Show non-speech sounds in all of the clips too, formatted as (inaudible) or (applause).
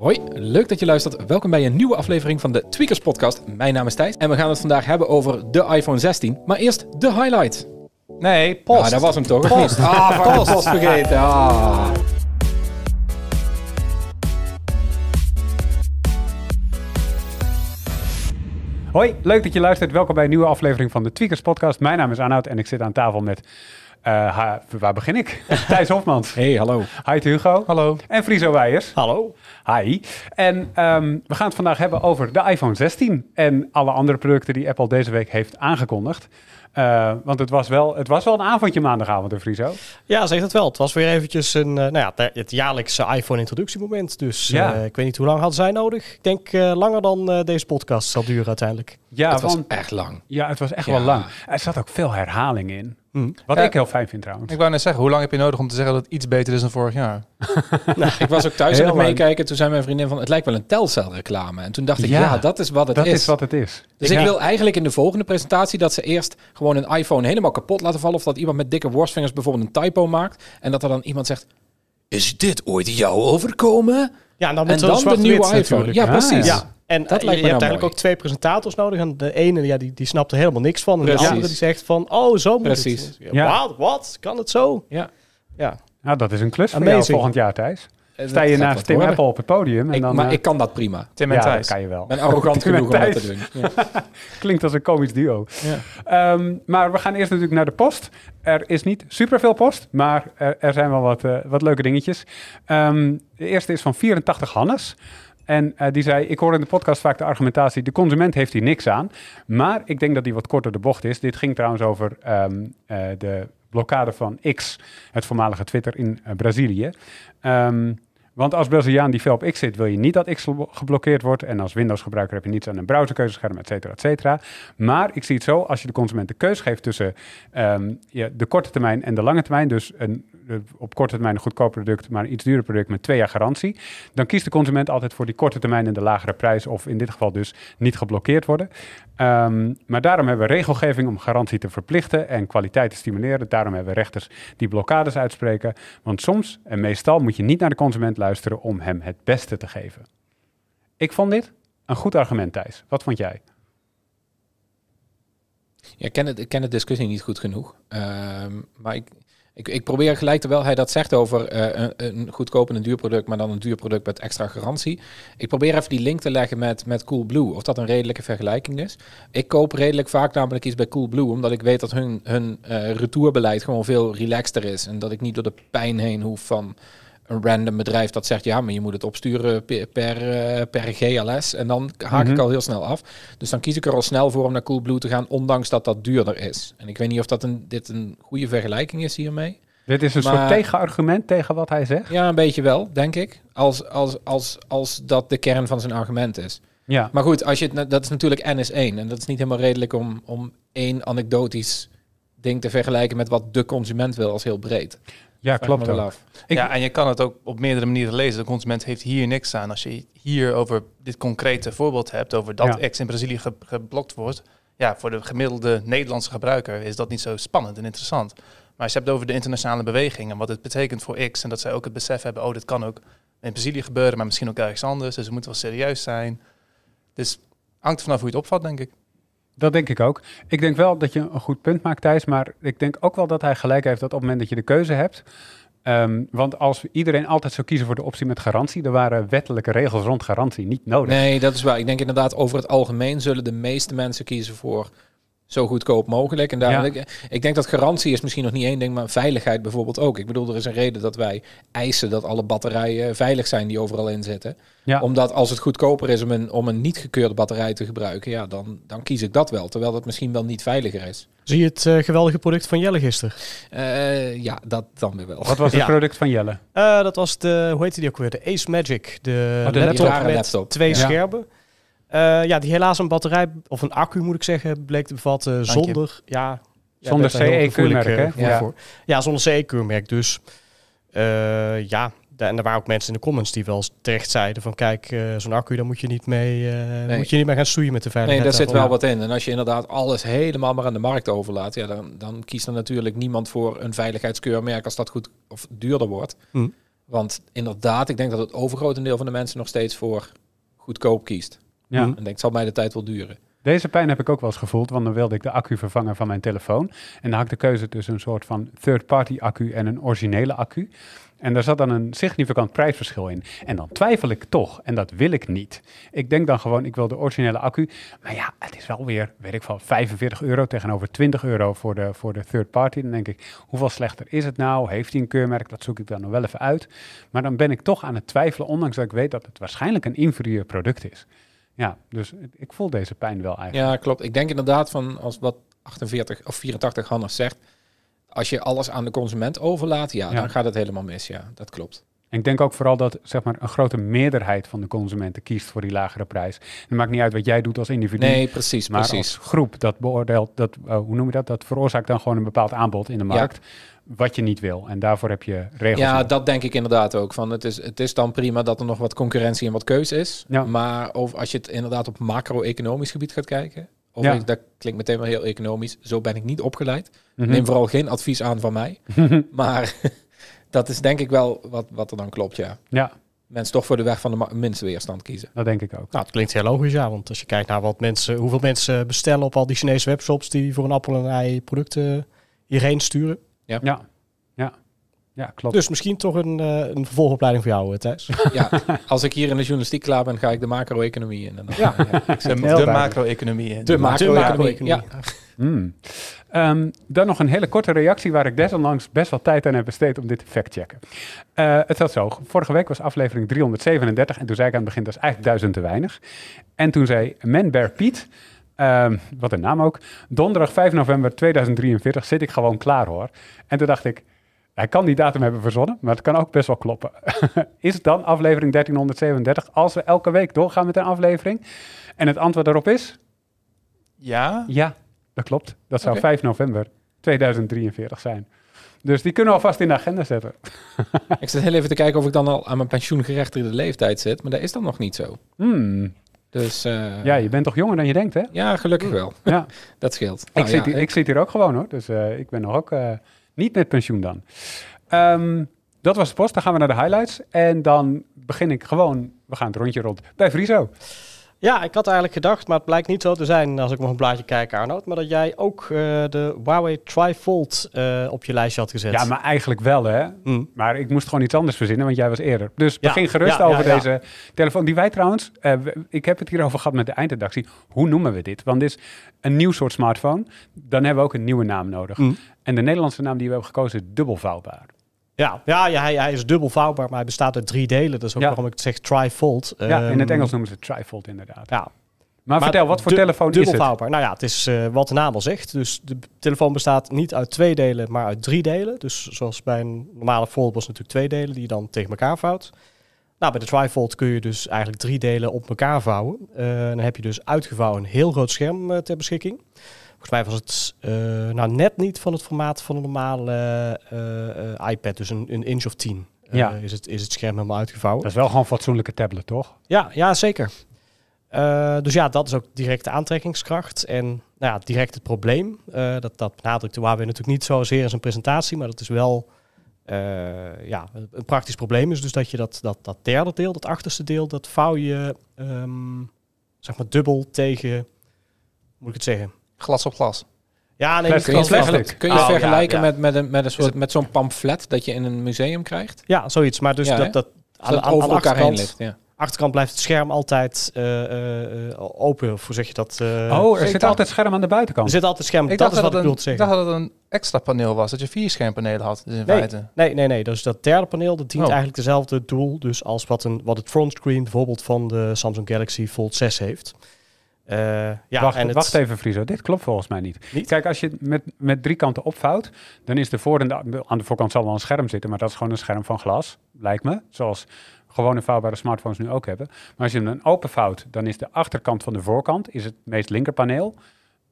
Hoi, leuk dat je luistert. Welkom bij een nieuwe aflevering van de Tweakers Podcast. Mijn naam is Thijs en we gaan het vandaag hebben over de iPhone 16. Maar eerst de highlight. Nee, post. Ah, dat was hem toch? Post. (laughs) Ah, oh, post. post vergeten. Ah. Hoi, leuk dat je luistert. Welkom bij een nieuwe aflevering van de Tweakers Podcast. Mijn naam is Arnoud en ik zit aan tafel met eh, waar begin ik? (laughs) Thijs Hofmans. Hey, hallo. Hi Hugo. Hallo. En Friso Weijers. Hallo. Hi. En ehm, we gaan het vandaag hebben over de iPhone 16 en alle andere producten die Apple deze week heeft aangekondigd. Eh, want het was, wel, het was wel een avondje maandagavond in Friso. Ja, zeg het wel. Het was weer eventjes een, eh, nou ja, het jaarlijkse iPhone-introductiemoment. Dus eh, ik weet niet hoe lang hadden zij nodig. Ik denk langer dan deze podcast zal duren uiteindelijk. Ja, het was echt lang. Ja, het was echt wel lang. Er zat ook veel herhaling in. Hmm. Wat ik heel fijn vind trouwens. Ik wou net zeggen, hoe lang heb je nodig om te zeggen dat het iets beter is dan vorig jaar? (laughs) nou, ik was ook thuis in het meekijken. Toen zei mijn vriendin van, het lijkt wel een Telcel reclame. En toen dacht ik, ja, dat is wat het is. Dat is wat het is. Dus ik, wil eigenlijk in de volgende presentatie dat ze eerst gewoon een iPhone helemaal kapot laten vallen. Of dat iemand met dikke worstvingers bijvoorbeeld een typo maakt. En dat er dan iemand zegt, is dit ooit jou overkomen? Ja, en dan, en dan de nieuwe iPhone. Ja, ah, precies. Ja. En dat eh, je, lijkt me hebt nou eigenlijk ook twee presentators nodig. En de ene ja, die, die snapt er helemaal niks van. En de andere die zegt van, oh, zo moet precies. het. Ja. Wat? Kan het zo? Ja. ja. Nou, dat is een klus Amazing. voor jou volgend jaar, Thijs. Sta je naast Tim Apple op het podium. En dan, maar eh, ik kan dat prima. Tim ja, kan je wel. mijn ben arrogant (laughs) genoeg om dat te doen. (laughs) Klinkt als een komisch duo. Ja. Ehm, maar we gaan eerst natuurlijk naar de post. Er is niet superveel post, maar er, er zijn wel wat, eh, wat leuke dingetjes. Ehm, de eerste is van 84 Hannes. En eh, die zei: Ik hoor in de podcast vaak de argumentatie: de consument heeft hier niks aan. Maar ik denk dat die wat korter de bocht is. Dit ging trouwens over ehm, de blokkade van X, het voormalige Twitter in Brazilië. Um, want als Braziliaan die veel op X zit, wil je niet dat X geblokkeerd wordt. En als Windows-gebruiker heb je niets aan een browserkeuzescherm, et cetera, et cetera. Maar ik zie het zo, als je de consument de keus geeft tussen ehm, de korte termijn en de lange termijn, dus een, op korte termijn een goedkoop product, maar een iets duurder product met twee jaar garantie, dan kiest de consument altijd voor die korte termijn en de lagere prijs, of in dit geval dus niet geblokkeerd worden. Ehm, maar daarom hebben we regelgeving om garantie te verplichten en kwaliteit te stimuleren. Daarom hebben we rechters die blokkades uitspreken. Want soms en meestal moet je niet naar de consument luisteren om hem het beste te geven. Ik vond dit een goed argument, Thijs. Wat vond jij? Ja, ik ken, ik ken de discussie niet goed genoeg. Ehm, maar ik, ik, ik probeer gelijk, terwijl hij dat zegt over uh, een, een, goedkoop en een duur product, maar dan een duur product met extra garantie. Ik probeer even die link te leggen met, met Coolblue, of dat een redelijke vergelijking is. Ik koop redelijk vaak namelijk iets bij Coolblue, omdat ik weet dat hun, hun eh, retourbeleid gewoon veel relaxter is. En dat ik niet door de pijn heen hoef van een random bedrijf dat zegt, ja, maar je moet het opsturen per, eh, per, per GLS. En dan haak ik mhm. al heel snel af. Dus dan kies ik er al snel voor om naar Coolblue te gaan, ondanks dat dat duurder is. En ik weet niet of dat een, dit een goede vergelijking is hiermee. Dit is een soort tegenargument tegen wat hij zegt? Ja, een beetje wel, denk ik. Als, als, als, als dat de kern van zijn argument is. Ja. Maar goed, als je, het, dat is natuurlijk N is 1. En dat is niet helemaal redelijk om, om één anekdotisch ding te vergelijken met wat de consument wil als heel breed. Ja, klopt wel. Ja, en je kan het ook op meerdere manieren lezen. De consument heeft hier niks aan. Als je hier over dit concrete voorbeeld hebt, over dat X in Brazilië geblokt wordt. Ja, voor de gemiddelde Nederlandse gebruiker is dat niet zo spannend en interessant. Maar als je hebt het over de internationale beweging en wat het betekent voor X. En dat zij ook het besef hebben, oh, dit kan ook in Brazilië gebeuren, maar misschien ook ergens anders. Dus we moeten wel serieus zijn. Dus hangt vanaf hoe je het opvat, denk ik. Dat denk ik ook. Ik denk wel dat je een goed punt maakt, Thijs. Maar ik denk ook wel dat hij gelijk heeft dat op het moment dat je de keuze hebt. Ehm, want als iedereen altijd zou kiezen voor de optie met garantie, er waren wettelijke regels rond garantie niet nodig. Nee, dat is waar. Ik denk inderdaad, over het algemeen zullen de meeste mensen kiezen voor zo goedkoop mogelijk. En daarom. ja. ik, denk dat garantie is misschien nog niet één ding, maar veiligheid bijvoorbeeld ook. Ik bedoel, er is een reden dat wij eisen dat alle batterijen veilig zijn die overal inzetten. Ja. Omdat als het goedkoper is om een, om een niet gekeurde batterij te gebruiken, ja, dan, dan kies ik dat wel. Terwijl dat misschien wel niet veiliger is. Zie je het eh, geweldige product van Jelle gisteren? Eh, ja, dat dan weer wel. Wat was het product van Jelle? Eh, dat was de, hoe heet die ook weer? De Ace Magic. De, oh, de laptop, met laptop. twee schermen. Eh, ja, die helaas een batterij, of een accu moet ik zeggen, bleek te bevatten zonder... Ja, zonder CE-keurmerk, eh, hè? Ja. ja, zonder CE-keurmerk. Dus eh, ja, en er waren ook mensen in de comments die wel terecht zeiden van kijk, zo'n accu, daar moet je niet mee, moet je niet meer gaan stoeien met de veiligheid. Nee, daar zit wel wat in. En als je inderdaad alles helemaal maar aan de markt overlaat, ja, dan, dan kiest er natuurlijk niemand voor een veiligheidskeurmerk als dat goed of duurder wordt. Hmm. Want inderdaad, ik denk dat het overgrote deel van de mensen nog steeds voor goedkoop kiest. Ja. En denk, zal mij de tijd wel duren. Deze pijn heb ik ook wel eens gevoeld, want dan wilde ik de accu vervangen van mijn telefoon. En dan had ik de keuze tussen een soort van third-party accu en een originele accu. En daar zat dan een significant prijsverschil in. En dan twijfel ik toch, en dat wil ik niet. Ik denk dan gewoon, ik wil de originele accu. Maar ja, het is wel weer, weet ik van 45 euro tegenover 20 euro voor de, voor de third party. Dan denk ik, hoeveel slechter is het nou? Heeft hij een keurmerk? Dat zoek ik dan nog wel even uit. Maar dan ben ik toch aan het twijfelen, ondanks dat ik weet dat het waarschijnlijk een inferieur product is. Ja, dus ik voel deze pijn wel eigenlijk. Ja, klopt. Ik denk inderdaad van als wat 48 of 84 Hannes zegt, als je alles aan de consument overlaat, ja, dan gaat het helemaal mis. Ja, dat klopt. ik denk ook vooral dat zeg maar, een grote meerderheid van de consumenten kiest voor die lagere prijs. Het maakt niet uit wat jij doet als individu. Nee, precies. Maar precies. als groep, dat beoordeelt, dat, eh, hoe noem je dat? Dat veroorzaakt dan gewoon een bepaald aanbod in de markt. Ja wat je niet wil. En daarvoor heb je regels. Ja, dat denk ik inderdaad ook. Van het, is, het is dan prima dat er nog wat concurrentie en wat keuze is. Ja. Maar of als je het inderdaad op macro-economisch gebied gaat kijken. Of dat klinkt meteen wel heel economisch. Zo ben ik niet opgeleid. Mhm. Neem vooral geen advies aan van mij. (laughs) maar (laughs) dat is denk ik wel wat, wat er dan klopt, ja. Ja, mensen toch voor de weg van de minste weerstand kiezen. Dat denk ik ook. Nou, het klinkt heel logisch, ja. Want als je kijkt naar wat mensen, hoeveel mensen bestellen op al die Chinese webshops die voor een appel en ei producten hierheen sturen. Ja. ja. Ja. ja. klopt. Dus misschien toch een, eh, een vervolgopleiding voor jou, eh, Thijs. (laughs) Ja, als ik hier in de journalistiek klaar ben, ga ik de macro-economie in. En dan, ja. ik (laughs) de macro-economie in. De, macro-economie, ja. (laughs) Hmm. Ehm, dan nog een hele korte reactie waar ik desondanks best wel tijd aan heb besteed om dit te factchecken. Uh, het zat zo. Vorige week was aflevering 337 en toen zei ik aan het begin dat is eigenlijk duizend te weinig. En toen zei Menber Piet, Ehm, wat een naam ook. Donderdag 5 november 2043 zit ik gewoon klaar hoor. En toen dacht ik, hij kan die datum hebben verzonnen, maar het kan ook best wel kloppen. (laughs) is het dan aflevering 1337 als we elke week doorgaan met een aflevering? En het antwoord daarop is? Ja. Ja, dat klopt. Dat zou 5 november 2043 zijn. Dus die kunnen we alvast in de agenda zetten. (laughs) ik zit heel even te kijken of ik dan al aan mijn pensioengerechtigde leeftijd zit, maar dat is dan nog niet zo. Hmm. Dus, eh, ja, je bent toch jonger dan je denkt, hè? Ja, gelukkig wel. Ja. (laughs) dat scheelt. Ik, nou zit ja, hier, ik... ik, zit hier, ook gewoon hoor. Dus eh, ik ben nog ook eh, niet met pensioen dan. Ehm, dat was de post. Dan gaan we naar de highlights. En dan begin ik gewoon. We gaan het rondje rond bij Friso. Ja, ik had eigenlijk gedacht, maar het blijkt niet zo te zijn als ik nog een blaadje kijk, Arnoud. Maar dat jij ook eh, de Huawei Trifold uh, op je lijstje had gezet. Ja, maar eigenlijk wel hè. Hmm. Maar ik moest gewoon iets anders verzinnen, want jij was eerder. Dus ja. begin gerust over deze telefoon. Die wij trouwens, eh, ik heb het hierover gehad met de eindredactie. Hoe noemen we dit? Want dit is een nieuw soort smartphone. Dan hebben we ook een nieuwe naam nodig. Hmm. En de Nederlandse naam die we hebben gekozen is dubbelvouwbaar. Ja, ja, ja hij, hij, is dubbel vouwbaar, maar hij bestaat uit drie delen. Dat is ook ja. waarom ik het zeg trifold. Ja, in het ehm, Engels noemen ze het trifold inderdaad. Ja. Maar, vertel, wat voor telefoon is het? Vouwbaar. Nou ja, het is eh, wat de naam al zegt. Dus de telefoon bestaat niet uit twee delen, maar uit drie delen. Dus zoals bij een normale fold was natuurlijk twee delen die je dan tegen elkaar vouwt. Nou, bij de trifold kun je dus eigenlijk drie delen op elkaar vouwen. Uh, dan heb je dus uitgevouwen een heel groot scherm eh, ter beschikking. Volgens mij was het eh, nou net niet van het formaat van een normale eh, eh, iPad. Dus een, inch of tien is, het, is het scherm helemaal uitgevouwen. Dat is wel gewoon een fatsoenlijke tablet, toch? Ja, ja zeker. dus ja, dat is ook directe aantrekkingskracht. En nou ja, direct het probleem. Uh, dat, dat waar we natuurlijk niet zozeer in zijn presentatie, maar dat is wel ja, een praktisch probleem. Is dus dat je dat, dat, derde deel, dat achterste deel, dat vouw je ehm, zeg maar dubbel tegen, moet ik het zeggen, Glas op glas. Ja, nee, kun je, het kun je oh, vergelijken Met, met, een, met, een soort, met zo'n pamflet dat je in een museum krijgt? Ja, zoiets. Maar dus dat, dat, aan, dat over elkaar heen ligt. Ja. Achterkant blijft het scherm altijd uh, open. Of hoe zeg je dat? Eh? oh, er zit altijd scherm aan de buitenkant. Er zit altijd scherm. Ik dat is wat ik bedoel zeggen. Ik dacht dat het een extra paneel was. Dat je vier schermpanelen had. Dus in nee, feite. nee, nee, nee. Dus dat derde paneel dat dient oh. eigenlijk dezelfde doel. Dus als wat, een, wat het frontscreen bijvoorbeeld van de Samsung Galaxy Fold 6 heeft. Eh, ja, wacht, wacht even, Friso. Dit klopt volgens mij niet. Kijk, als je het met, met drie kanten opvouwt, dan is de voor- aan de voorkant zal wel een scherm zitten, maar dat is gewoon een scherm van glas, lijkt me. Zoals gewone vouwbare smartphones nu ook hebben. Maar als je hem dan openvouwt, dan is de achterkant van de voorkant is het meest linkerpaneel.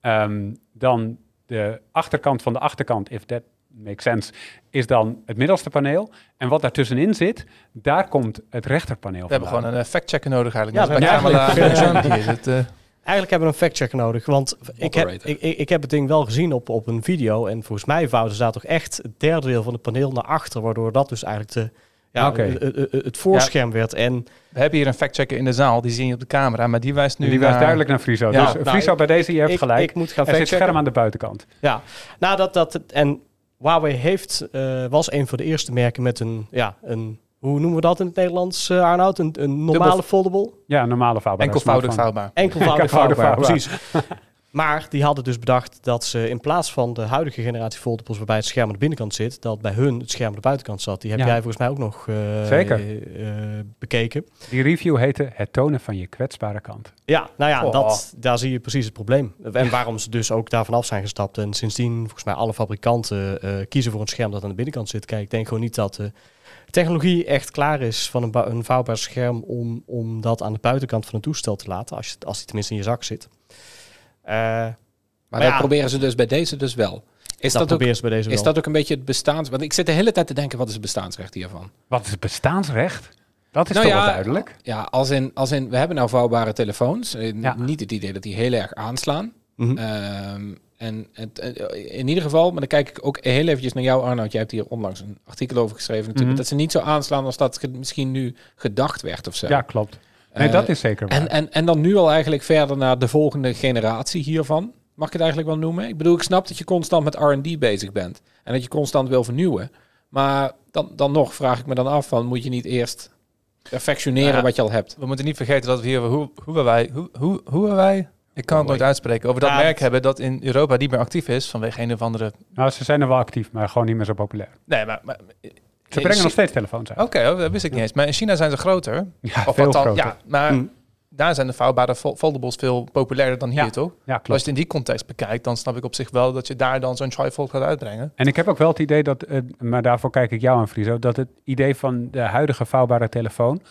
Um, dan de achterkant van de achterkant, if that makes sense, is dan het middelste paneel. En wat daartussenin zit, daar komt het rechterpaneel We hebben gewoon een eh, factchecker fact nodig eigenlijk. Ja, dus ja, ja, (laughs) ja. Is het, eh, Eigenlijk hebben we een factcheck nodig. Want ik heb, ik, ik heb, het ding wel gezien op, op een video. En volgens mij vouwden ze daar toch echt het derde deel van het paneel naar achter. Waardoor dat dus eigenlijk de, ja, eh, eh, eh, het voorscherm werd. En we hebben hier een fact-checker in de zaal. Die zie je op de camera. Maar die wijst nu Die naar... wijst duidelijk naar Friso. Ja, dus nou, Friso bij deze, je hebt gelijk. Ik moet gaan er zit scherm aan de buitenkant. Ja, nou dat... dat en Huawei heeft, was een van de eerste merken met een, ja, een hoe noemen we dat in het Nederlands, uh, Arnoud? Een, een normale foldable? Ja, een normale vouwbaar. Enkelvoudig vouwbaar. Enkelvoudig vouwbaar, precies. (laughs) maar die hadden dus bedacht dat ze in plaats van de huidige generatie foldables waarbij het scherm aan de binnenkant zit, dat bij hun het scherm aan de buitenkant zat. Die heb jij volgens mij ook nog uh, bekeken. Die review heette het tonen van je kwetsbare kant. Ja, nou ja, oh. dat, daar zie je precies het probleem. En waarom ze dus ook daarvan af zijn gestapt. En sindsdien volgens mij alle fabrikanten kiezen voor een scherm dat aan de binnenkant zit. Kijk, ik denk gewoon niet dat technologie echt klaar is van een, een vouwbaar scherm om, om dat aan de buitenkant van het toestel te laten, als, je, als die tenminste in je zak zit. Eh, maar, dat proberen ze dus bij deze dus wel. Is dat, ook, ze bij deze wel. Is dat ook een beetje het bestaans... Want ik zit de hele tijd te denken, wat is het bestaansrecht hiervan? Wat is het bestaansrecht? Dat is nou toch wel duidelijk? Ja, als in, als in, we hebben nou vouwbare telefoons. Eh, niet het idee dat die heel erg aanslaan. Mm en eh, in ieder geval, maar dan kijk ik ook heel eventjes naar jou, Arnoud. Jij hebt hier onlangs een artikel over geschreven natuurlijk. Mhm. Dat ze niet zo aanslaan als dat misschien nu gedacht werd of zo. Ja, klopt. Nee, eh, dat is zeker waar. En, en, en dan nu al eigenlijk verder naar de volgende generatie hiervan. Mag ik het eigenlijk wel noemen? Ik bedoel, ik snap dat je constant met R&D bezig bent. En dat je constant wil vernieuwen. Maar dan, dan nog vraag ik me dan af van, moet je niet eerst perfectioneren nou wat je al hebt? We moeten niet vergeten dat we hier, hoe, hoe wij, hoe, hoe, hoe wij ik kan het nooit uitspreken. Over dat merk hebben dat in Europa niet meer actief is vanwege een of andere... Nou, ze zijn er wel actief, maar gewoon niet meer zo populair. Nee, maar... ze brengen nog steeds telefoons uit. Oké, oh, dat wist ik niet eens. Maar in China zijn ze groter. Ja, of veel dan, groter. Ja, maar mm. daar zijn de vouwbare foldables veel populairder dan hier, toch? Ja, klopt. Als je het in die context bekijkt, dan snap ik op zich wel dat je daar dan zo'n trifold gaat uitbrengen. En ik heb ook wel het idee dat, eh, maar daarvoor kijk ik jou aan, Friso, dat het idee van de huidige vouwbare telefoon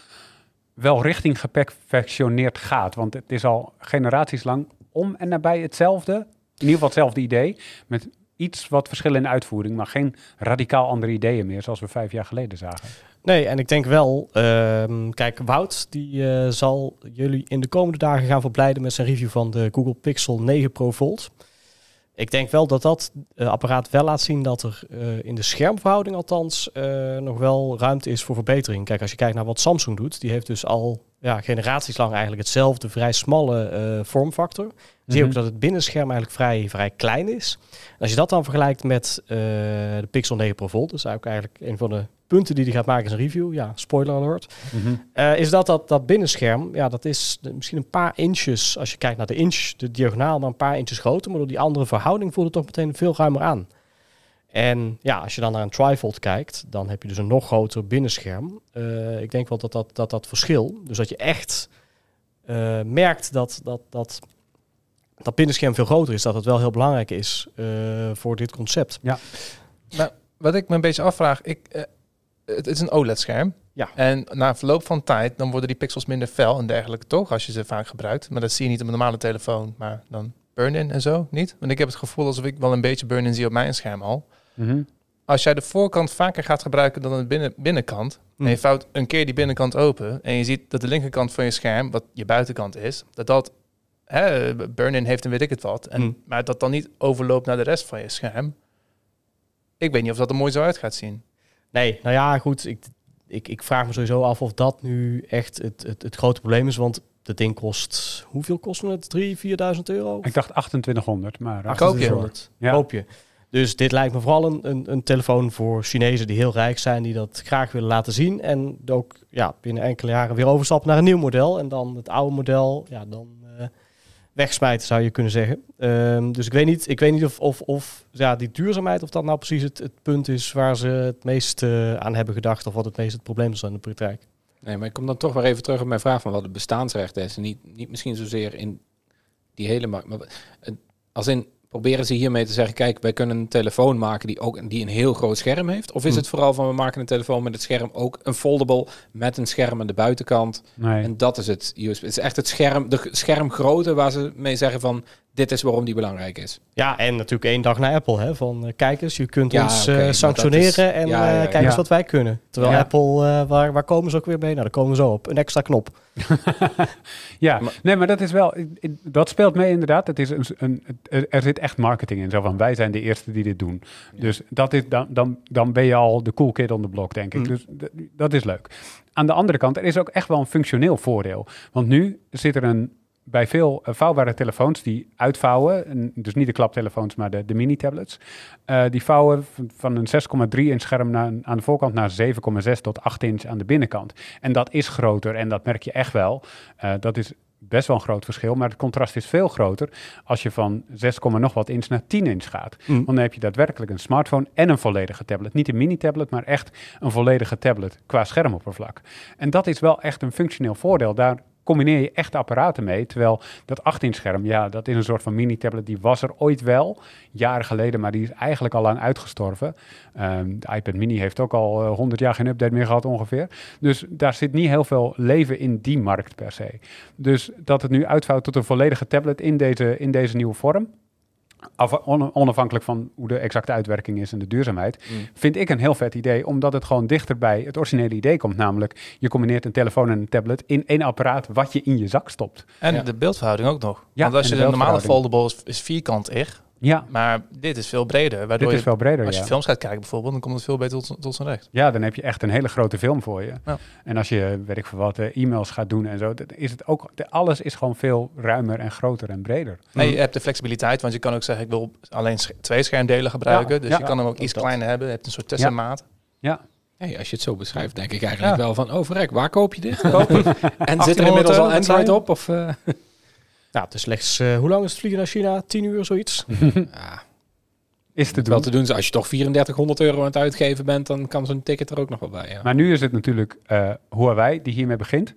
wel richting geperfectioneerd gaat. Want het is al generaties lang om en nabij hetzelfde. In ieder geval hetzelfde idee. Met iets wat verschillen in uitvoering, maar geen radicaal andere ideeën meer, zoals we vijf jaar geleden zagen. Nee, en ik denk wel, ehm, kijk, Wout die eh, zal jullie in de komende dagen gaan verblijden met zijn review van de Google Pixel 9 Pro Volt ik denk wel dat dat eh, apparaat wel laat zien dat er eh, in de schermverhouding althans eh, nog wel ruimte is voor verbetering. Kijk, als je kijkt naar wat Samsung doet, die heeft dus al ja, generaties lang eigenlijk hetzelfde vrij smalle vormfactor. Mm Zie je mhm. ook dat het binnenscherm eigenlijk vrij, vrij klein is. als je dat dan vergelijkt met de Pixel 9 Pro Volt, dat is eigenlijk een van de punten die hij gaat maken is een review. Ja, spoiler alert. Mhm. Eh, is dat, dat dat binnenscherm, ja, dat is misschien een paar inches, als je kijkt naar de inch, de diagonaal, maar een paar inches groter. Maar door die andere verhouding voelt het toch meteen veel ruimer aan. En ja, als je dan naar een trifold kijkt, dan heb je dus een nog groter binnenscherm. Eh, ik denk wel dat dat, dat dat verschil, dus dat je echt eh, merkt dat, dat, dat dat binnenscherm veel groter is, dat het wel heel belangrijk is voor dit concept. Ja. maar wat ik me een beetje afvraag, ik, het, is een OLED-scherm. Ja. En na verloop van tijd, dan worden die pixels minder fel en dergelijke, toch? Als je ze vaak gebruikt. Maar dat zie je niet op een normale telefoon, maar dan burn-in en zo, niet? Want ik heb het gevoel alsof ik wel een beetje burn-in zie op mijn scherm al. Mhm. Als jij de voorkant vaker gaat gebruiken dan de binnen binnenkant, en je fout mhm. een keer die binnenkant open, en je ziet dat de linkerkant van je scherm, wat je buitenkant is, dat dat burn-in heeft en weet ik het wat, en, mhm. maar dat dan niet overloopt naar de rest van je scherm. Ik weet niet of dat er mooi zo uit gaat zien. Nee, nou ja, goed. Ik, ik, ik vraag me sowieso af of dat nu echt het, het, het grote probleem is. Want dat ding kost, hoeveel kost het? 3, 4.000 euro? Ik dacht 2800, maar... 2800, eh, ja. je. Dus dit lijkt me vooral een, een, een, telefoon voor Chinezen die heel rijk zijn, die dat graag willen laten zien. En ook ja, binnen enkele jaren weer overstappen naar een nieuw model. En dan het oude model, ja, dan wegsmijten, zou je kunnen zeggen. Ehm, dus ik weet niet, ik weet niet of, of, of ja, die duurzaamheid, of dat nou precies het, het punt is waar ze het meest eh, aan hebben gedacht, of wat het meest het probleem is aan de praktijk. Nee, maar ik kom dan toch maar even terug op mijn vraag van wat het bestaansrecht is. niet, niet misschien zozeer in die hele markt. Maar als in proberen ze hiermee te zeggen, kijk, wij kunnen een telefoon maken die ook die een heel groot scherm heeft? Of is hmm. het vooral van we maken een telefoon met het scherm ook een foldable met een scherm aan de buitenkant? En dat is het USB. Het is echt het scherm, de schermgrootte waar ze mee zeggen van dit is waarom die belangrijk is. Ja, en natuurlijk één dag naar Apple. Hè, van eh, kijkers, je kunt ons eh, sanctioneren en ja, eh, kijk eens wat wij kunnen. Terwijl Apple, waar, waar komen ze ook weer mee? Nou, daar komen ze op. Een extra knop. (laughs) ja, nee, maar dat is wel, dat speelt mee inderdaad. Het is een, een, er zit echt marketing in. Zo van, wij zijn de eerste die dit doen. Dus dat is, dan, dan, dan ben je al de cool kid on the block, denk ik. Mm. Dus dat is leuk. Aan de andere kant, er is ook echt wel een functioneel voordeel. Want nu zit er een bij veel eh, vouwbare telefoons die uitvouwen, dus niet de klaptelefoons, maar de, de mini-tablets, eh, die vouwen van een 6,3 inch scherm naar, aan de voorkant naar 7,6 tot 8 inch aan de binnenkant. En dat is groter en dat merk je echt wel. Eh, dat is best wel een groot verschil, maar het contrast is veel groter als je van 6, nog wat inch naar 10 inch gaat. Mm. Want dan heb je daadwerkelijk een smartphone en een volledige tablet. Niet een mini-tablet, maar echt een volledige tablet qua schermoppervlak. En dat is wel echt een functioneel voordeel. Daar combineer je echt apparaten mee. Terwijl dat 18-scherm, ja, dat is een soort van mini-tablet. Die was er ooit wel, jaren geleden, maar die is eigenlijk al lang uitgestorven. Ehm, de iPad mini heeft ook al 100 eh, jaar geen update meer gehad ongeveer. Dus daar zit niet heel veel leven in die markt per se. Dus dat het nu uitvouwt tot een volledige tablet in deze, in deze nieuwe vorm, onafhankelijk van hoe de exacte uitwerking is en de duurzaamheid, mm. vind ik een heel vet idee, omdat het gewoon dichter bij het originele idee komt. Namelijk, je combineert een telefoon en een tablet in één apparaat wat je in je zak stopt. En de beeldverhouding ook nog. Ja, Want als je de, normale foldable is, is vierkant echt, ja. Maar dit is veel breder. Waardoor dit is je, veel breder, Als je films gaat kijken bijvoorbeeld, dan komt het veel beter tot, tot zijn recht. Ja, dan heb je echt een hele grote film voor je. En als je, weet ik veel wat, eh, e-mails gaat doen en zo, is het ook, alles is gewoon veel ruimer en groter en breder. Nee, je hebt de flexibiliteit, want je kan ook zeggen, ik wil alleen twee schermdelen gebruiken. dus je kan hem ook iets kleiner hebben. Je hebt een soort tussenmaat. ja. Hey, als je het zo beschrijft, denk ik eigenlijk wel van, oh verrek, waar koop je dit? (laughs) en zit er inmiddels al een site op? Of, eh? ja is slechts, eh, hoe lang is het vliegen naar China? 10 uur, zoiets? (laughs) ja. Is het wel te doen. Als je toch 3400 euro aan het uitgeven bent, dan kan zo'n ticket er ook nog wel bij. Ja. Maar nu is het natuurlijk hoe eh, Huawei die hiermee begint.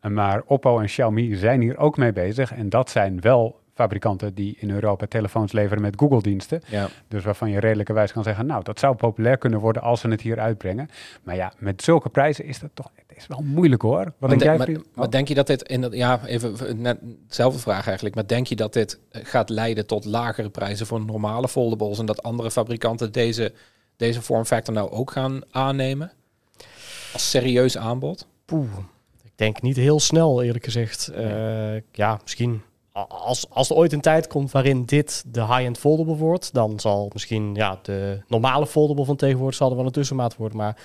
Eh, maar Oppo en Xiaomi zijn hier ook mee bezig. En dat zijn wel fabrikanten die in Europa telefoons leveren met Google-diensten. Ja. Dus waarvan je redelijkerwijs kan zeggen, nou, dat zou populair kunnen worden als ze het hier uitbrengen. Maar ja, met zulke prijzen is dat toch is wel moeilijk hoor. Wat denk jij? Maar, denk je dat dit, in, ja, even net dezelfde vraag eigenlijk, maar denk je dat dit eh, gaat leiden tot lagere prijzen voor normale foldables en dat andere fabrikanten deze, deze form factor nou ook gaan aannemen? Als serieus aanbod? Poeh, ik denk niet heel snel eerlijk gezegd. Eh, ja, misschien als, als er ooit een tijd komt waarin dit de high-end foldable wordt, dan zal misschien ja, de normale foldable van tegenwoordig zal er wel een tussenmaat worden. Maar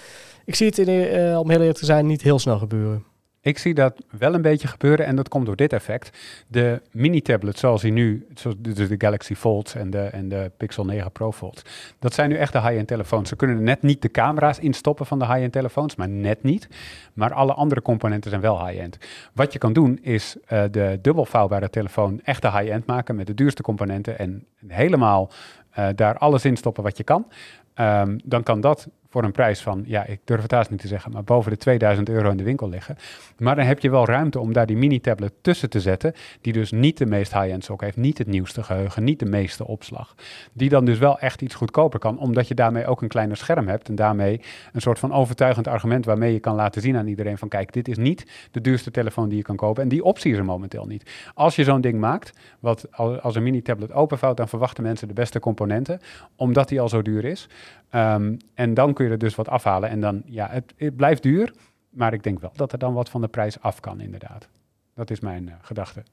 ik zie het, in, eh, om heel eerlijk te zijn, niet heel snel gebeuren. Ik zie dat wel een beetje gebeuren en dat komt door dit effect. De mini-tablets zoals die nu, zoals de, dus de Galaxy Fold en de, en de Pixel 9 Pro Fold, dat zijn nu echt de high-end telefoons. Ze kunnen net niet de camera's instoppen van de high-end telefoons, maar net niet. Maar alle andere componenten zijn wel high-end. Wat je kan doen is eh, de dubbel vouwbare telefoon echt de high-end maken met de duurste componenten en helemaal eh, daar alles instoppen wat je kan. Ehm, dan kan dat voor een prijs van, ja, ik durf het haast niet te zeggen, maar boven de 2000 euro in de winkel liggen. Maar dan heb je wel ruimte om daar die mini-tablet tussen te zetten, die dus niet de meest high-end sok heeft, niet het nieuwste geheugen, niet de meeste opslag. Die dan dus wel echt iets goedkoper kan, omdat je daarmee ook een kleiner scherm hebt en daarmee een soort van overtuigend argument waarmee je kan laten zien aan iedereen van, kijk, dit is niet de duurste telefoon die je kan kopen en die optie is er momenteel niet. Als je zo'n ding maakt, wat als een mini-tablet openvouwt, dan verwachten mensen de beste componenten, omdat die al zo duur is. Ehm, en dan kun je er dus wat afhalen. En dan, ja, het, het blijft duur. Maar ik denk wel dat er dan wat van de prijs af kan, inderdaad. Dat is mijn eh, gedachte.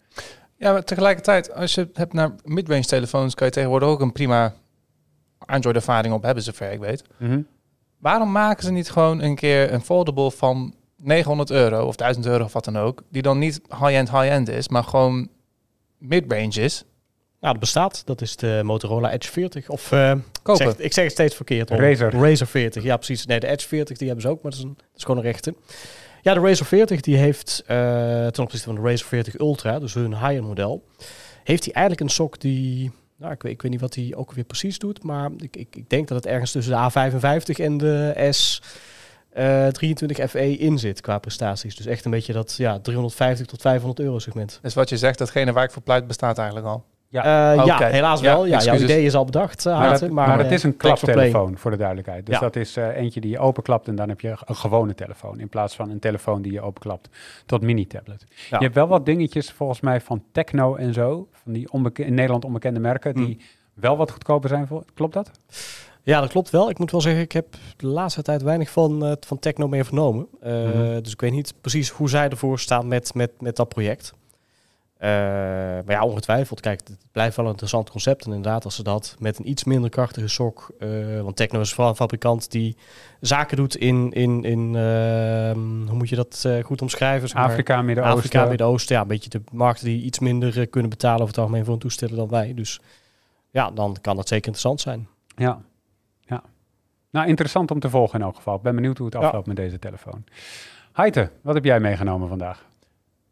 Ja, maar tegelijkertijd, als je hebt naar midrange telefoons, kan je tegenwoordig ook een prima Android ervaring op hebben, zover ik weet. Mhm. Waarom maken ze niet gewoon een keer een foldable van 900 euro of 1000 euro of wat dan ook, die dan niet high-end high-end is, maar gewoon midrange is, ja, dat bestaat. Dat is de Motorola Edge 40. Of uh, eh, ik, zeg, ik, zeg, het steeds verkeerd. Hoor. Razer. Razer 40, ja precies. Nee, de Edge 40 die hebben ze ook, maar dat is, een, gewoon een rechte. Ja, de Razer 40 die heeft uh, ten opzichte van de Razer 40 Ultra, dus hun higher model, heeft hij eigenlijk een sok die... Nou, ik weet, niet wat hij ook weer precies doet, maar ik, ik, ik denk dat het ergens tussen de A55 en de S... 23 eh, FE in zit qua prestaties. Dus echt een beetje dat ja, 350 tot 500 euro segment. Is dus wat je zegt, datgene waar ik voor pleit bestaat eigenlijk al? Ja, eh, ja helaas wel. Ja, ja jouw idee is al bedacht, eh, Maar, maar, eh, het is een klaptelefoon, voor de duidelijkheid. Dus dat is eentje die je openklapt en dan heb je een gewone telefoon. In plaats van een telefoon die je openklapt tot mini-tablet. Je hebt wel wat dingetjes volgens mij van Techno en zo. Van die in Nederland onbekende merken die mm. wel wat goedkoper zijn. Voor, klopt dat? Ja, dat klopt wel. Ik moet wel zeggen, ik heb de laatste tijd weinig van, van Techno meer vernomen. Mhm. Dus ik weet niet precies hoe zij ervoor staan met, met, met dat project. Eh, maar ja, ongetwijfeld. Kijk, het blijft wel een interessant concept. En inderdaad, als ze dat met een iets minder krachtige sok. Eh, want Techno is vooral een fabrikant die zaken doet in. in, in ehm, hoe moet je dat eh, goed omschrijven? Afrika, Midden-Oosten. Afrika, Midden-Oosten. Ja, een beetje de markten die iets minder kunnen betalen over het algemeen voor een toestellen dan wij. Dus ja, dan kan dat zeker interessant zijn. Ja, ja. Nou, interessant om te volgen in elk geval. Ik ben benieuwd hoe het afloopt met deze telefoon. Heite, wat heb jij meegenomen vandaag?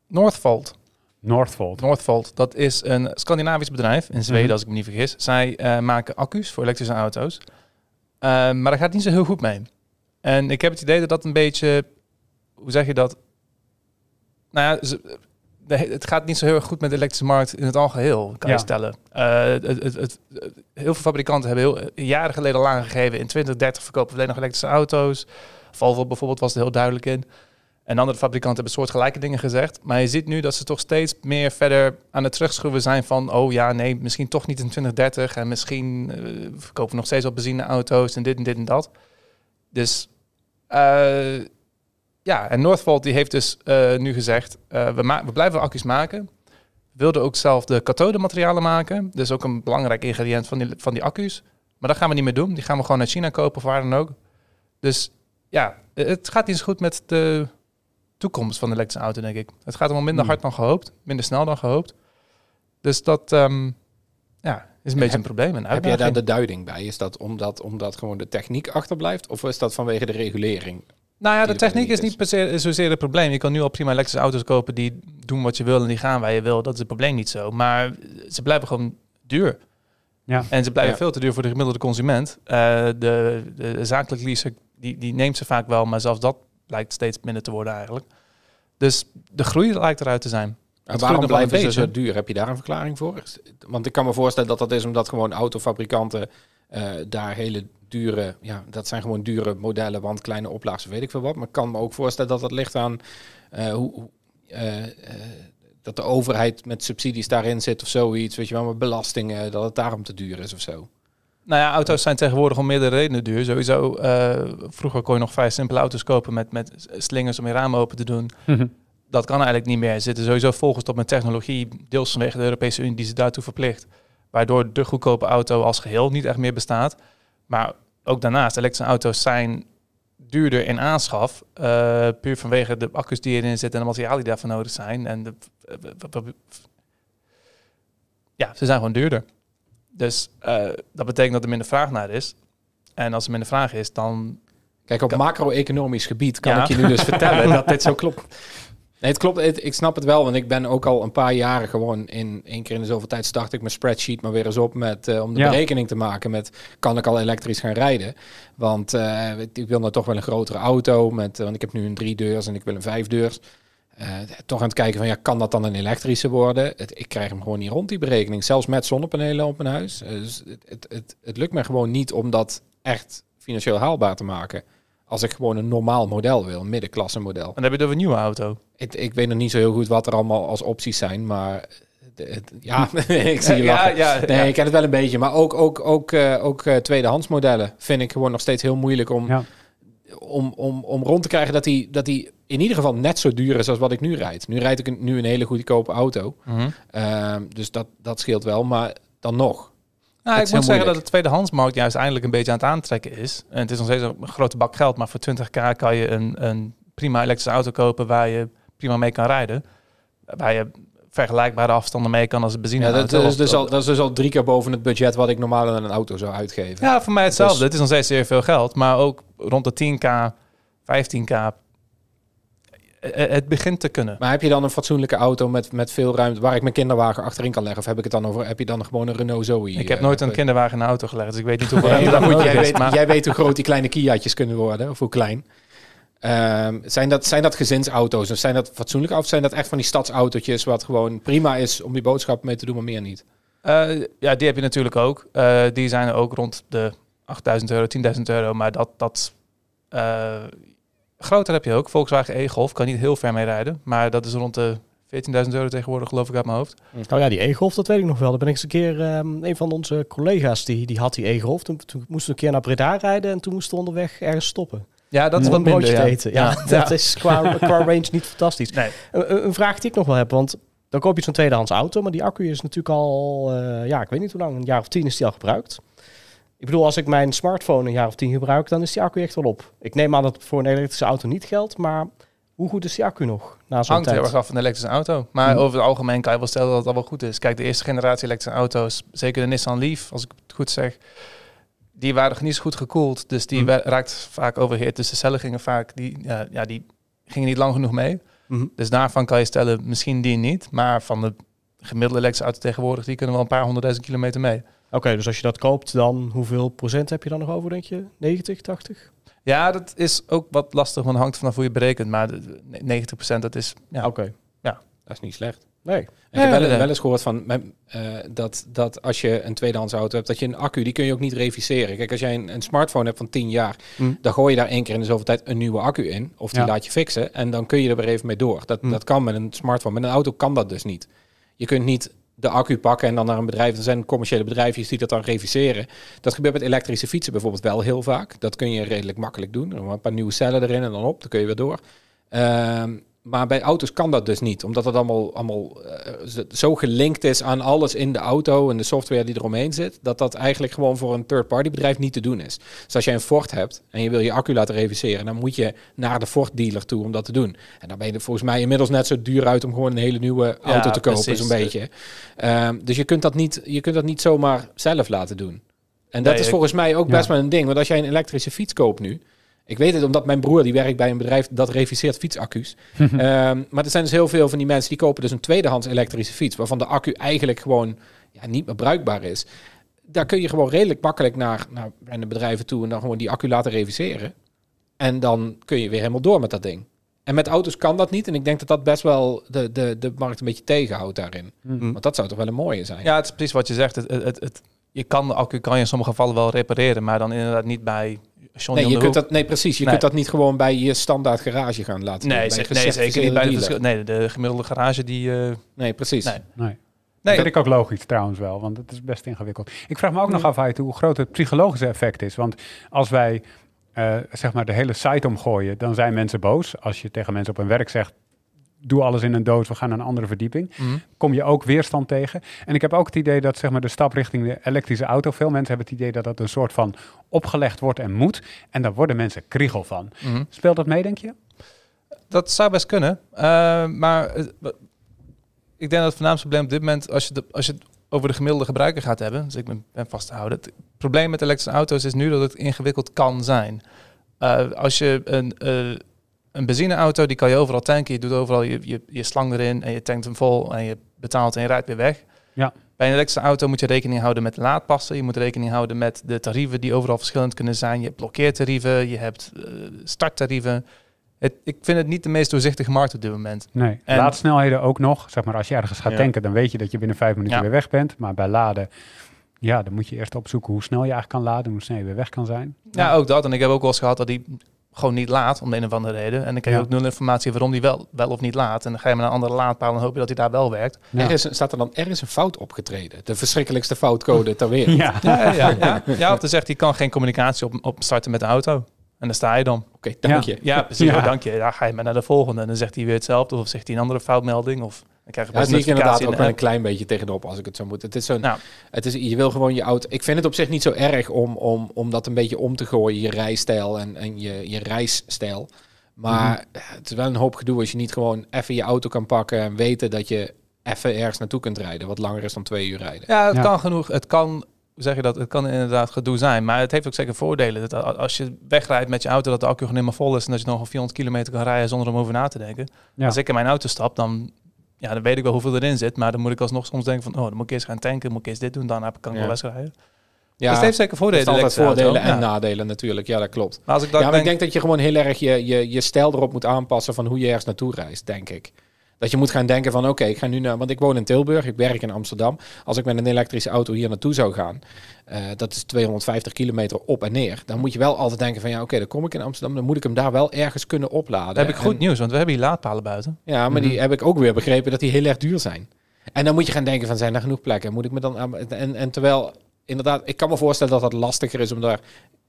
Northvolt. Northvolt. Northvolt, dat is een Scandinavisch bedrijf in Zweden, mhm. als ik me niet vergis. Zij eh, maken accu's voor elektrische auto's. Eh, maar daar gaat niet zo heel goed mee. En ik heb het idee dat dat een beetje, hoe zeg je dat? Nou ja, het gaat niet zo heel erg goed met de elektrische markt in het algeheel, kan je stellen. Eh, het, het, heel veel fabrikanten hebben heel, jaren geleden al aangegeven, in 2030 verkopen we alleen nog elektrische auto's. Volvo bijvoorbeeld was er heel duidelijk in. En andere fabrikanten hebben soortgelijke dingen gezegd. Maar je ziet nu dat ze toch steeds meer verder aan het terugschroeven zijn van... oh ja, nee, misschien toch niet in 2030. En misschien uh, verkopen we nog steeds wat benzineauto's en dit en dit en dat. Dus eh, ja, en Northvolt die heeft dus eh, nu gezegd... we, we blijven accu's maken. wilden ook zelf de kathodematerialen maken. Dus ook een belangrijk ingrediënt van die, van die accu's. Maar dat gaan we niet meer doen. Die gaan we gewoon uit China kopen of waar dan ook. Dus ja, het gaat niet zo goed met de toekomst van de elektrische auto, denk ik. Het gaat allemaal minder hmm. hard dan gehoopt, minder snel dan gehoopt. Dus dat ehm, ja, is een beetje een probleem. heb jij daar de duiding bij? Is dat omdat, omdat gewoon de techniek achterblijft? Of is dat vanwege de regulering? Nou ja, de techniek is niet per se, zozeer het probleem. Je kan nu al prima elektrische auto's kopen die doen wat je wil en die gaan waar je wil. Dat is het probleem niet zo. Maar ze blijven gewoon duur. Ja. En ze blijven veel te duur voor de gemiddelde consument. Eh, de, de zakelijk leaser die, die neemt ze vaak wel, maar zelfs dat lijkt steeds minder te worden eigenlijk. Dus de groei lijkt eruit te zijn. waarom blijven ze zo duur? Heb je daar een verklaring voor? Want ik kan me voorstellen dat dat is omdat gewoon autofabrikanten eh, daar hele dure, ja, dat zijn gewoon dure modellen, want kleine oplagen, weet ik veel wat. Maar ik kan me ook voorstellen dat dat ligt aan eh, hoe, eh, dat de overheid met subsidies daarin zit of zoiets, weet je wel, met belastingen, dat het daarom te duur is of zo. Nou ja, auto's zijn tegenwoordig om meerdere redenen duur. Sowieso, eh, vroeger kon je nog vrij simpele auto's kopen met, met slingers om je ramen open te doen. Mhm. Dat kan eigenlijk niet meer. Ze zitten sowieso volgens op met technologie, deels vanwege de Europese Unie die ze daartoe verplicht. Waardoor de goedkope auto als geheel niet echt meer bestaat. Maar ook daarnaast, elektrische auto's zijn duurder in aanschaf. Eh, puur vanwege de accu's die erin zitten en de materialen die daarvoor nodig zijn. En de, eh, ja, ze zijn gewoon duurder. Dus eh, dat betekent dat er minder vraag naar is. En als er minder vraag is, dan... Kijk, op kan... macro-economisch gebied kan ik je nu dus (laughs) vertellen dat dit zo klopt. Nee, het klopt. ik snap het wel, want ik ben ook al een paar jaren gewoon in één keer in de zoveel tijd start ik mijn spreadsheet maar weer eens op met, eh, om de berekening te maken met kan ik al elektrisch gaan rijden? Want eh, ik wil nou toch wel een grotere auto, met, want ik heb nu een drie deurs en ik wil een vijf deurs. Eh, toch aan het kijken van ja, kan dat dan een elektrische worden? Het, ik krijg hem gewoon niet rond die berekening, zelfs met zonnepanelen op mijn huis. Eh, dus het, het, het, lukt me gewoon niet om dat echt financieel haalbaar te maken. Als ik gewoon een normaal model wil, een middenklasse model. En dan heb je door een nieuwe auto. Ik, ik weet nog niet zo heel goed wat er allemaal als opties zijn, maar ja, (laughs) (laughs) ik zie je lachen. Ja, ja, nee, ik ken het wel een beetje. Maar ook, ook, ook, eh, ook tweedehands modellen vind ik gewoon nog steeds heel moeilijk om om, om, om rond te krijgen dat hij dat die in ieder geval net zo duur is als wat ik nu rijd. Nu rijd ik een, nu een hele goedkope auto. Mhm. Ehm, dus dat, dat scheelt wel, maar dan nog. Nou, ik moet zeggen dat de tweedehandsmarkt juist eindelijk een beetje aan het aantrekken is. En het is nog steeds een grote bak geld, maar voor 20k kan je een, een prima elektrische auto kopen waar je prima mee kan rijden. Waar je vergelijkbare afstanden mee kan als het benzine. Ja, dat, is dus al, dat is dus al drie keer boven het budget wat ik normaal aan een auto zou uitgeven. Ja, voor mij hetzelfde. Dus- het is nog steeds zeer veel geld, maar ook rond de 10k, 15k. Eh, eh, het begint te kunnen. Maar heb je dan een fatsoenlijke auto met, met veel ruimte waar ik mijn kinderwagen achterin kan leggen? Of heb ik het dan over? Heb je dan gewoon een Renault Zoe? Ik heb eh, nooit een kinderwagen in een auto gelegd, dus ik weet niet (laughs) hoeveel. jij, weet, jij weet hoe groot die kleine Kia'tjes kunnen worden, of hoe klein. Ehm, zijn, dat, zijn dat gezinsauto's? Of zijn dat fatsoenlijk of zijn dat echt van die stadsautootjes wat gewoon prima is om die boodschap mee te doen, maar meer niet? Eh, ja, die heb je natuurlijk ook. Eh, die zijn ook rond de 8000 euro, 10.000 euro. Maar dat, dat eh, groter heb je ook. Volkswagen e-Golf kan niet heel ver mee rijden. Maar dat is rond de 14.000 euro tegenwoordig, geloof ik, uit mijn hoofd. Nou ja, die e-Golf, dat weet ik nog wel. Daar ben ik eens een keer, ehm, een van onze collega's, die, die had die e-Golf. Toen, toen moesten we een keer naar Breda rijden en toen moesten we onderweg ergens stoppen. Ja, dat is wat minder. eten. Ja, (laughs) dat is qua, qua (laughs) range niet fantastisch. Eh, eh, een, vraag die ik nog wel heb, want dan koop je zo'n tweedehands auto, maar die accu is natuurlijk al, eh, ja, ik weet niet hoe lang, een jaar of tien is die al gebruikt. Ik bedoel, als ik mijn smartphone een jaar of tien gebruik, dan is die accu echt wel op. Ik neem aan dat het voor een elektrische auto niet geldt, maar hoe goed is die accu nog? Na Hangt tijd? heel erg af van de elektrische auto. Maar hmm. over het algemeen kan je wel stellen dat het al wel goed is. Kijk, de eerste generatie elektrische auto's, zeker de Nissan Leaf, als ik het goed zeg, die waren niet zo goed gekoeld. Dus die mm vaak overgeheerd. Dus de cellen gingen vaak, die, ja, die gingen niet lang genoeg mee. Mhm. Dus daarvan kan je stellen, misschien die niet. Maar van de gemiddelde elektrische auto tegenwoordig, die kunnen wel een paar honderdduizend kilometer mee. Oké, dus als je dat koopt, dan hoeveel procent heb je dan nog over, denk je? 90, 80? Ja, dat is ook wat lastig, want hangt vanaf hoe je berekent. Maar 90 procent, dat is... Ja, Oké, ja. dat is niet slecht. Nee. Ik heb wel, wel, eens gehoord van eh, dat, dat als je een tweedehands auto hebt, dat je een accu, die kun je ook niet reviseren. Kijk, als jij een, een smartphone hebt van 10 jaar, mm. dan gooi je daar één keer in de zoveel tijd een nieuwe accu in. Of die laat je fixen. En dan kun je er weer even mee door. Dat, mm. dat kan met een smartphone. Met een auto kan dat dus niet. Je kunt niet de accu pakken en dan naar een bedrijf. Er zijn commerciële bedrijfjes die dat dan reviseren. Dat gebeurt met elektrische fietsen bijvoorbeeld wel heel vaak. Dat kun je redelijk makkelijk doen. een paar nieuwe cellen erin en dan op, dan kun je weer door. Ehm, maar bij auto's kan dat dus niet, omdat het allemaal, allemaal eh, zo gelinkt is aan alles in de auto en de software die eromheen zit, dat dat eigenlijk gewoon voor een third-party bedrijf niet te doen is. Dus als jij een Ford hebt en je wil je accu laten reviseren, dan moet je naar de Ford dealer toe om dat te doen. En dan ben je volgens mij inmiddels net zo duur uit om gewoon een hele nieuwe auto te kopen, zo'n beetje. Ehm, dus je kunt, dat niet, je kunt dat niet zomaar zelf laten doen. En dat is volgens mij ook best wel een ding. Want als jij een elektrische fiets koopt nu, ik weet het omdat mijn broer die werkt bij een bedrijf dat reviseert fietsaccu's. Mhm. Ehm, maar er zijn dus heel veel van die mensen die kopen dus een tweedehands elektrische fiets, waarvan de accu eigenlijk gewoon ja, niet meer bruikbaar is. Daar kun je gewoon redelijk makkelijk naar, naar de bedrijven toe en dan gewoon die accu laten reviseren. En dan kun je weer helemaal door met dat ding. En met auto's kan dat niet. En ik denk dat dat best wel de, de, de markt een beetje tegenhoudt daarin. Mhm. Mhm. Want dat zou toch wel een mooie zijn. Ja, het is precies wat je zegt. Het, het, het, het je kan de accu kan je in sommige gevallen wel repareren, maar dan inderdaad niet bij nee, je kunt dat, nee, precies. Je kunt dat niet gewoon bij je standaard garage gaan laten. Nee, nee zeker niet bij de Nee, de gemiddelde garage die. Eh, nee, precies. Nee. nee. Dat vind ik ook logisch trouwens wel, want het is best ingewikkeld. Ik vraag me ook nog af hoe groot het psychologische effect is. Want als wij eh, zeg maar de hele site omgooien, dan zijn mensen boos. Als je tegen mensen op hun werk zegt doe alles in een doos, we gaan naar een andere verdieping. Mhm. Kom je ook weerstand tegen. En ik heb ook het idee dat zeg maar, de stap richting de elektrische auto, veel mensen hebben het idee dat dat een soort van opgelegd wordt en moet. En daar worden mensen kriegel van. Mhm. Speelt dat mee, denk je? Dat zou best kunnen. Eh, maar eh, ik denk dat het voornaamste probleem op dit moment, als je, de, als je het over de gemiddelde gebruiker gaat hebben, dus ik ben, ben vast te houden. Het probleem met elektrische auto's is nu dat het ingewikkeld kan zijn. Eh, als je een een benzineauto, die kan je overal tanken. Je doet overal je, je, slang erin en je tankt hem vol en je betaalt en je rijdt weer weg. Ja. Bij een elektrische auto moet je rekening houden met laadpassen. Je moet rekening houden met de tarieven die overal verschillend kunnen zijn. Je hebt blokkeertarieven, je hebt eh, starttarieven. Het, ik vind het niet de meest doorzichtige markt op dit moment. Nee, laadsnelheden ook nog. Zeg maar, als je ergens gaat tanken, dan weet je dat je binnen vijf minuten weer weg bent. Maar bij laden, ja, dan moet je eerst opzoeken hoe snel je eigenlijk kan laden, hoe snel je weer weg kan zijn. Ja, ook dat. En ik heb ook wel eens gehad dat die gewoon niet laat, om de een of andere reden. En dan krijg je ook nul informatie waarom die wel, wel of niet laat. En dan ga je met een andere laadpaal en hoop je dat hij daar wel werkt. Er is, staat er dan ergens een fout opgetreden? De verschrikkelijkste foutcode ter wereld. (laughs) Ja, ja, ja, ja. ja of dan zegt hij kan geen communicatie op, starten met de auto. En dan sta je dan. Oké, dank je. Ja, precies. Ja. Oh, dank je. Daar ga je maar naar de volgende. En dan zegt hij weer hetzelfde. Of zegt hij een andere foutmelding. Of dan krijg je ja, zie ik inderdaad wel een klein beetje tegenop als ik het zo moet. Het is zo'n, nou. het is, je wil gewoon je auto. Ik vind het op zich niet zo erg om, om, om dat een beetje om te gooien, je rijstijl en, en je, je reisstijl. Maar mhm. het is wel een hoop gedoe als je niet gewoon even je auto kan pakken en weten dat je even ergens naartoe kunt rijden, wat langer is dan twee uur rijden. Ja, het kan genoeg. Het kan zeg je dat? Het kan inderdaad gedoe zijn. Maar het heeft ook zeker voordelen. Dat als je wegrijdt met je auto, dat de accu gewoon helemaal vol is. En dat je nog 400 kilometer kan rijden zonder om over na te denken. Als ik in mijn auto stap, dan ja, dan weet ik wel hoeveel erin zit. Maar dan moet ik alsnog soms denken van, oh, dan moet ik eerst gaan tanken, moet ik eerst dit doen, daarna kan ik wel les Ja, dus het heeft zeker voordelen. voordelen en nadelen natuurlijk. Ja, dat klopt. Maar als ik, dat ja, maar denk... ik denk dat je gewoon heel erg je, je, je stijl erop moet aanpassen van hoe je ergens naartoe reist, denk ik. Dat je moet gaan denken van oké, ik ga nu naar, want ik woon in Tilburg, ik werk in Amsterdam. Als ik met een elektrische auto hier naartoe zou gaan, eh, dat is 250 kilometer op en neer. Dan moet je wel altijd denken van ja, oké, dan kom ik in Amsterdam, dan moet ik hem daar wel ergens kunnen opladen. heb ik goed nieuws, want we hebben hier laadpalen buiten. Ja, maar die mhm. heb ik ook weer begrepen dat die heel erg duur zijn. En dan moet je gaan denken van zijn er genoeg plekken? Moet ik me dan en, en terwijl inderdaad, ik kan me voorstellen dat dat lastiger is om daar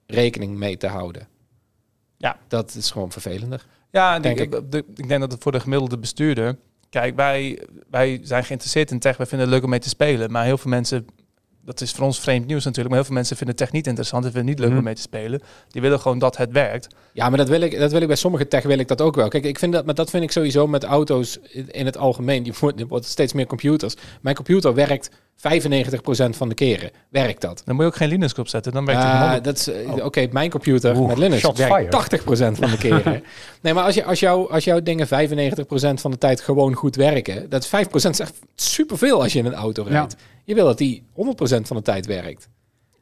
rekening mee te houden. Ja. Dat is gewoon vervelender. Ja, denk ik, ik. denk dat het voor de gemiddelde bestuurder... Kijk, wij, wij zijn geïnteresseerd in tech. Wij vinden het leuk om mee te spelen. Maar heel veel mensen dat is voor ons vreemd nieuws natuurlijk, maar heel veel mensen vinden tech niet interessant en vinden het niet leuk mhm. om mee te spelen. Die willen gewoon dat het werkt. Ja, maar dat wil ik, dat wil ik bij sommige tech wil ik dat ook wel. Kijk, ik vind dat, maar dat vind ik sowieso met auto's in het algemeen. Die worden steeds meer computers. Mijn computer werkt 95% van de keren werkt dat. Dan moet je ook geen Linux op zetten, dan werkt het ah, dat is eh, Oké, mijn computer met Linux werkt 80% van de keren. (laughs) nee, maar als, je, als, als jouw dingen 95% van de tijd gewoon goed werken... dat 5% is echt superveel als je in een auto rijdt. Je wil dat die 100% van de tijd werkt.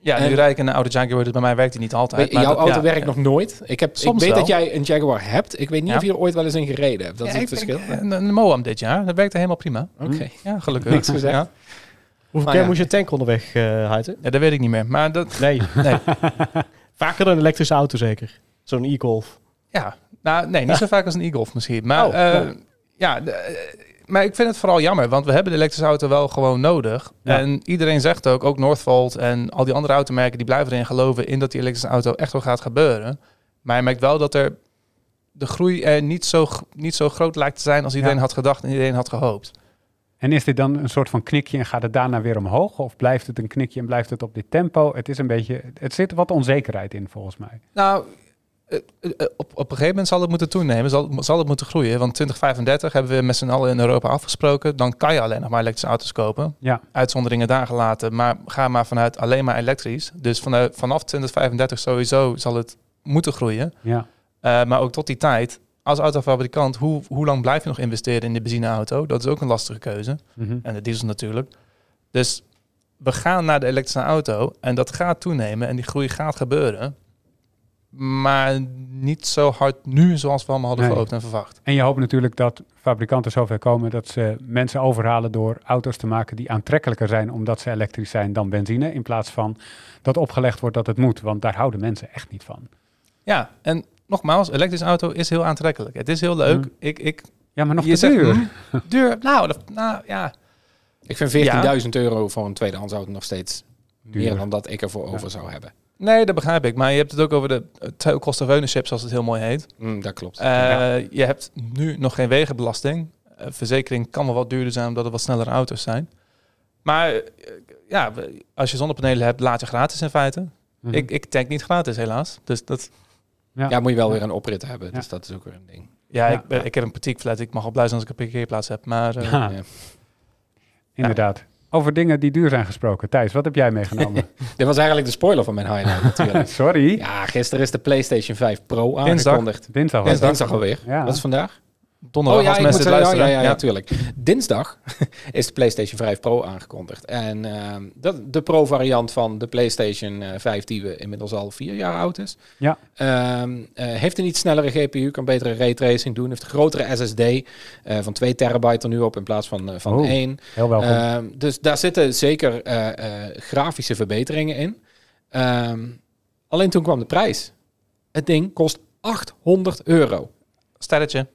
Ja, en, nu rijd ik een oude Jaguar, dus bij mij werkt die niet altijd. Maar jouw auto werkt nog nooit. Ik, heb, Soms ik weet dat jij een Jaguar hebt. Ik weet niet of je er ooit wel eens in gereden hebt. Dat is het verschil. Eh, een, Moam dit jaar, dat werkte helemaal prima. Oké. Ja, gelukkig. Niks gezegd. Hoeveel ah, keer ja. moest je tank onderweg uh, dat weet ik niet meer. Maar dat... Nee. (laughs) nee. (laughs) Vaker dan een elektrische auto zeker? Zo'n e-golf? Ja. Nou, nee, niet zo vaak als een e-golf misschien. Maar, oh, eh, ja. Eh, maar ik vind het vooral jammer, want we hebben de elektrische auto wel gewoon nodig. En iedereen zegt ook, ook Northvolt en al die andere automerken, die blijven erin geloven in dat die elektrische auto echt wel gaat gebeuren. Maar je merkt wel dat er de groei er niet zo, niet zo groot lijkt te zijn als iedereen had gedacht en iedereen had gehoopt. En is dit dan een soort van knikje en gaat het daarna weer omhoog? Of blijft het een knikje en blijft het op dit tempo? Het is een beetje, het zit wat onzekerheid in volgens mij. Nou, eh, eh, op, op een gegeven moment zal het moeten toenemen, zal, zal het moeten groeien. Want 2035 hebben we met z'n allen in Europa afgesproken. Dan kan je alleen nog maar elektrische auto's kopen. Ja. Uitzonderingen daar gelaten, maar ga maar vanuit alleen maar elektrisch. Dus vanaf 2035 sowieso zal het moeten groeien. Ja. Eh, maar ook tot die tijd als autofabrikant, hoe, hoe lang blijf je nog investeren in de benzineauto? Dat is ook een lastige keuze. Mhm. En de diesel natuurlijk. Dus we gaan naar de elektrische auto en dat gaat toenemen en die groei gaat gebeuren. Maar niet zo hard nu zoals we allemaal hadden gehoopt en verwacht. En je hoopt natuurlijk dat fabrikanten zover komen dat ze mensen overhalen door auto's te maken die aantrekkelijker zijn omdat ze elektrisch zijn dan benzine. In plaats van dat opgelegd wordt dat het moet, want daar houden mensen echt niet van. Ja, en nogmaals, elektrische auto is heel aantrekkelijk. Het is heel leuk. Mm. Ik, ik, ja, maar nog duur. Hm, duur, nou, dat, nou ja. Ik vind 14.000 euro voor een tweedehands auto nog steeds duur. meer dan dat ik ervoor ja. over zou hebben. Nee, dat begrijp ik. Maar je hebt het ook over de kosten ownership, zoals het heel mooi heet. Mm, dat klopt. Eh, je hebt nu nog geen wegenbelasting. Eh, verzekering kan wel wat duurder zijn, omdat er wat snellere auto's zijn. Maar eh, ja, als je zonnepanelen hebt, laat je gratis in feite. Mhm. ik, ik tank niet gratis, helaas. Dus dat ja. moet je wel weer een oprit hebben. Dus dat is ook weer een ding. Ja, Ik, eh, ik heb een patiekflat Ik mag al blij zijn als ik een parkeerplaats heb. Maar, eh, Inderdaad. Over dingen die duur zijn gesproken. Thijs, wat heb jij meegenomen? (laughs) Dit was eigenlijk de spoiler van mijn highlight natuurlijk. (laughs) Sorry. Ja, gisteren is de PlayStation 5 Pro aangekondigd. Dinsdag. Dinsdag, dinsdag, alweer. Ja. Wat is vandaag? Donderdag oh, ja, als het luisteren. Ja, ja, ja, natuurlijk. Dinsdag (laughs) is de PlayStation 5 Pro aangekondigd. En ehm, dat, de Pro-variant van de PlayStation 5, eh, die we inmiddels al vier jaar oud is. Ja. Ehm, eh, heeft een iets snellere GPU, kan betere raytracing doen. Heeft een grotere SSD eh, van 2 terabyte er nu op in plaats van, van 1. Heel ehm, dus daar zitten zeker grafische verbeteringen in. alleen toen kwam de prijs. Het ding kost 800 euro. Stelletje.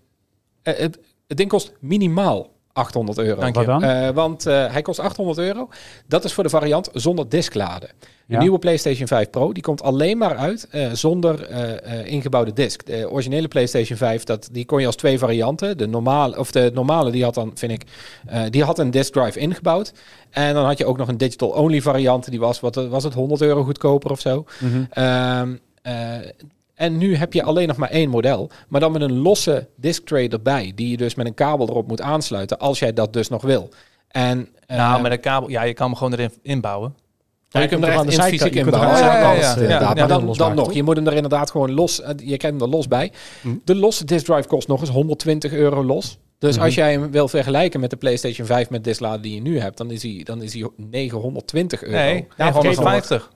Eh, het, het ding kost minimaal 800 euro. Uh, want eh, hij kost 800 euro. Dat is voor de variant zonder diskladen. De nieuwe PlayStation 5 Pro die komt alleen maar uit zonder ingebouwde disk. De originele PlayStation 5 dat, die kon je als twee varianten. De normale, of de normale die had dan, vind ik, die had een disk drive ingebouwd. En dan had je ook nog een digital only variant. Die was, wat was het, 100 euro goedkoper of zo. Mhm. Ehm, en nu heb je alleen nog maar één model, maar dan met een losse disk tray erbij, die je dus met een kabel erop moet aansluiten, als jij dat dus nog wil. En, nou, eh, met een kabel, ja, je kan hem gewoon erin inbouwen. Ja, je kunt hem er aan de zijkant in eh, Ja, maar dan, dan nog. Je moet hem er inderdaad gewoon los. Eh, je kent hem er los bij. De losse disk drive kost nog eens 120 euro los. Dus als mhm. jij hem wil vergelijken met de PlayStation 5 met dislader die je nu hebt, dan is hij, dan is hij 920 euro. Nee, ja, 950.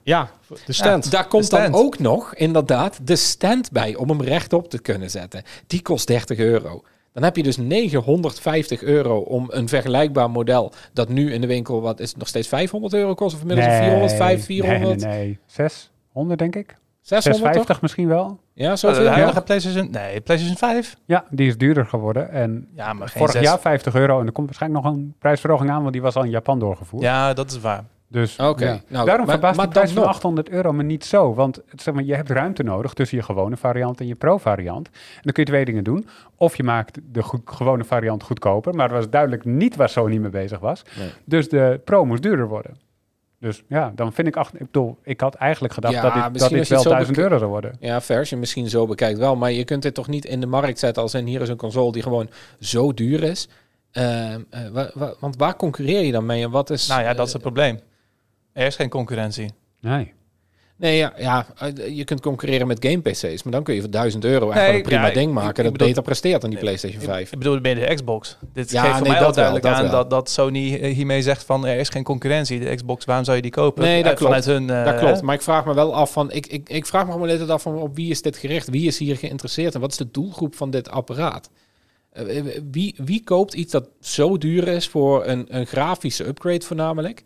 de stand. daar komt dan ook nog inderdaad de stand bij om hem rechtop te kunnen zetten. Die kost 30 euro. Dan heb je dus 950 euro om een vergelijkbaar model dat nu in de winkel, wat is nog steeds 500 euro kost of inmiddels 400, 500, 400? Nee, 600 denk ik. 600 650 misschien wel. Ja, zoveel? Nou, de huidige PlayStation... Nee, PlayStation 5. Ja, die is duurder geworden. En ja, maar vorig jaar 50 euro. En er komt waarschijnlijk nog een prijsverhoging aan, want die was al in Japan doorgevoerd. Ja, dat is waar. Dus okay. Nou, daarom maar, verbaast de 800 euro me niet zo. Want zeg maar, je hebt ruimte nodig tussen je gewone variant en je pro-variant. En dan kun je twee dingen doen. Of je maakt de gewone variant goedkoper. Maar dat was duidelijk niet waar Sony mee bezig was. Dus de pro moest duurder worden. Dus ja, dan vind ik, acht, ik bedoel, ik had eigenlijk gedacht dat dit, dat dit wel 1000 euro zou worden. Ja, versie misschien zo bekijkt wel, maar je kunt dit toch niet in de markt zetten als en hier is een console die gewoon zo duur is. Ehm, eh, want waar concurreer je dan mee en wat is... Nou ja, dat is het eh, probleem. Er is geen concurrentie. Nee. Nee, ja, ja, eh, je kunt concurreren met game PC's, maar dan kun je voor 1000 euro eigenlijk een prima ja, ding maken dat beter presteert dan die PlayStation 5. Ik bedoel bij de Xbox. Dit geeft voor mij duidelijk wel, dat aan dat, Sony hiermee zegt van er is geen concurrentie. De Xbox, waarom zou je die kopen? Nee, eh, eh, dat klopt. Hun, dat klopt. Maar ik vraag me wel af van, ik, ik, ik vraag me gewoon altijd af van op wie is dit gericht? Wie is hier geïnteresseerd en wat is de doelgroep van dit apparaat? wie, wie koopt iets dat zo duur is voor een, een grafische upgrade voornamelijk?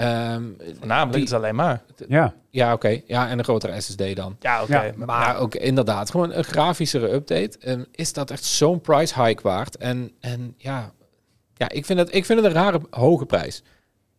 Um, ehm, Namelijk, is alleen maar. Ja, ja oké. Ja, en een grotere SSD dan. Ja, oké. Maar ook inderdaad, gewoon een grafischere update. is dat echt zo'n price hike waard? En, en ja, ja ik, vind dat, ik vind het een rare hoge prijs.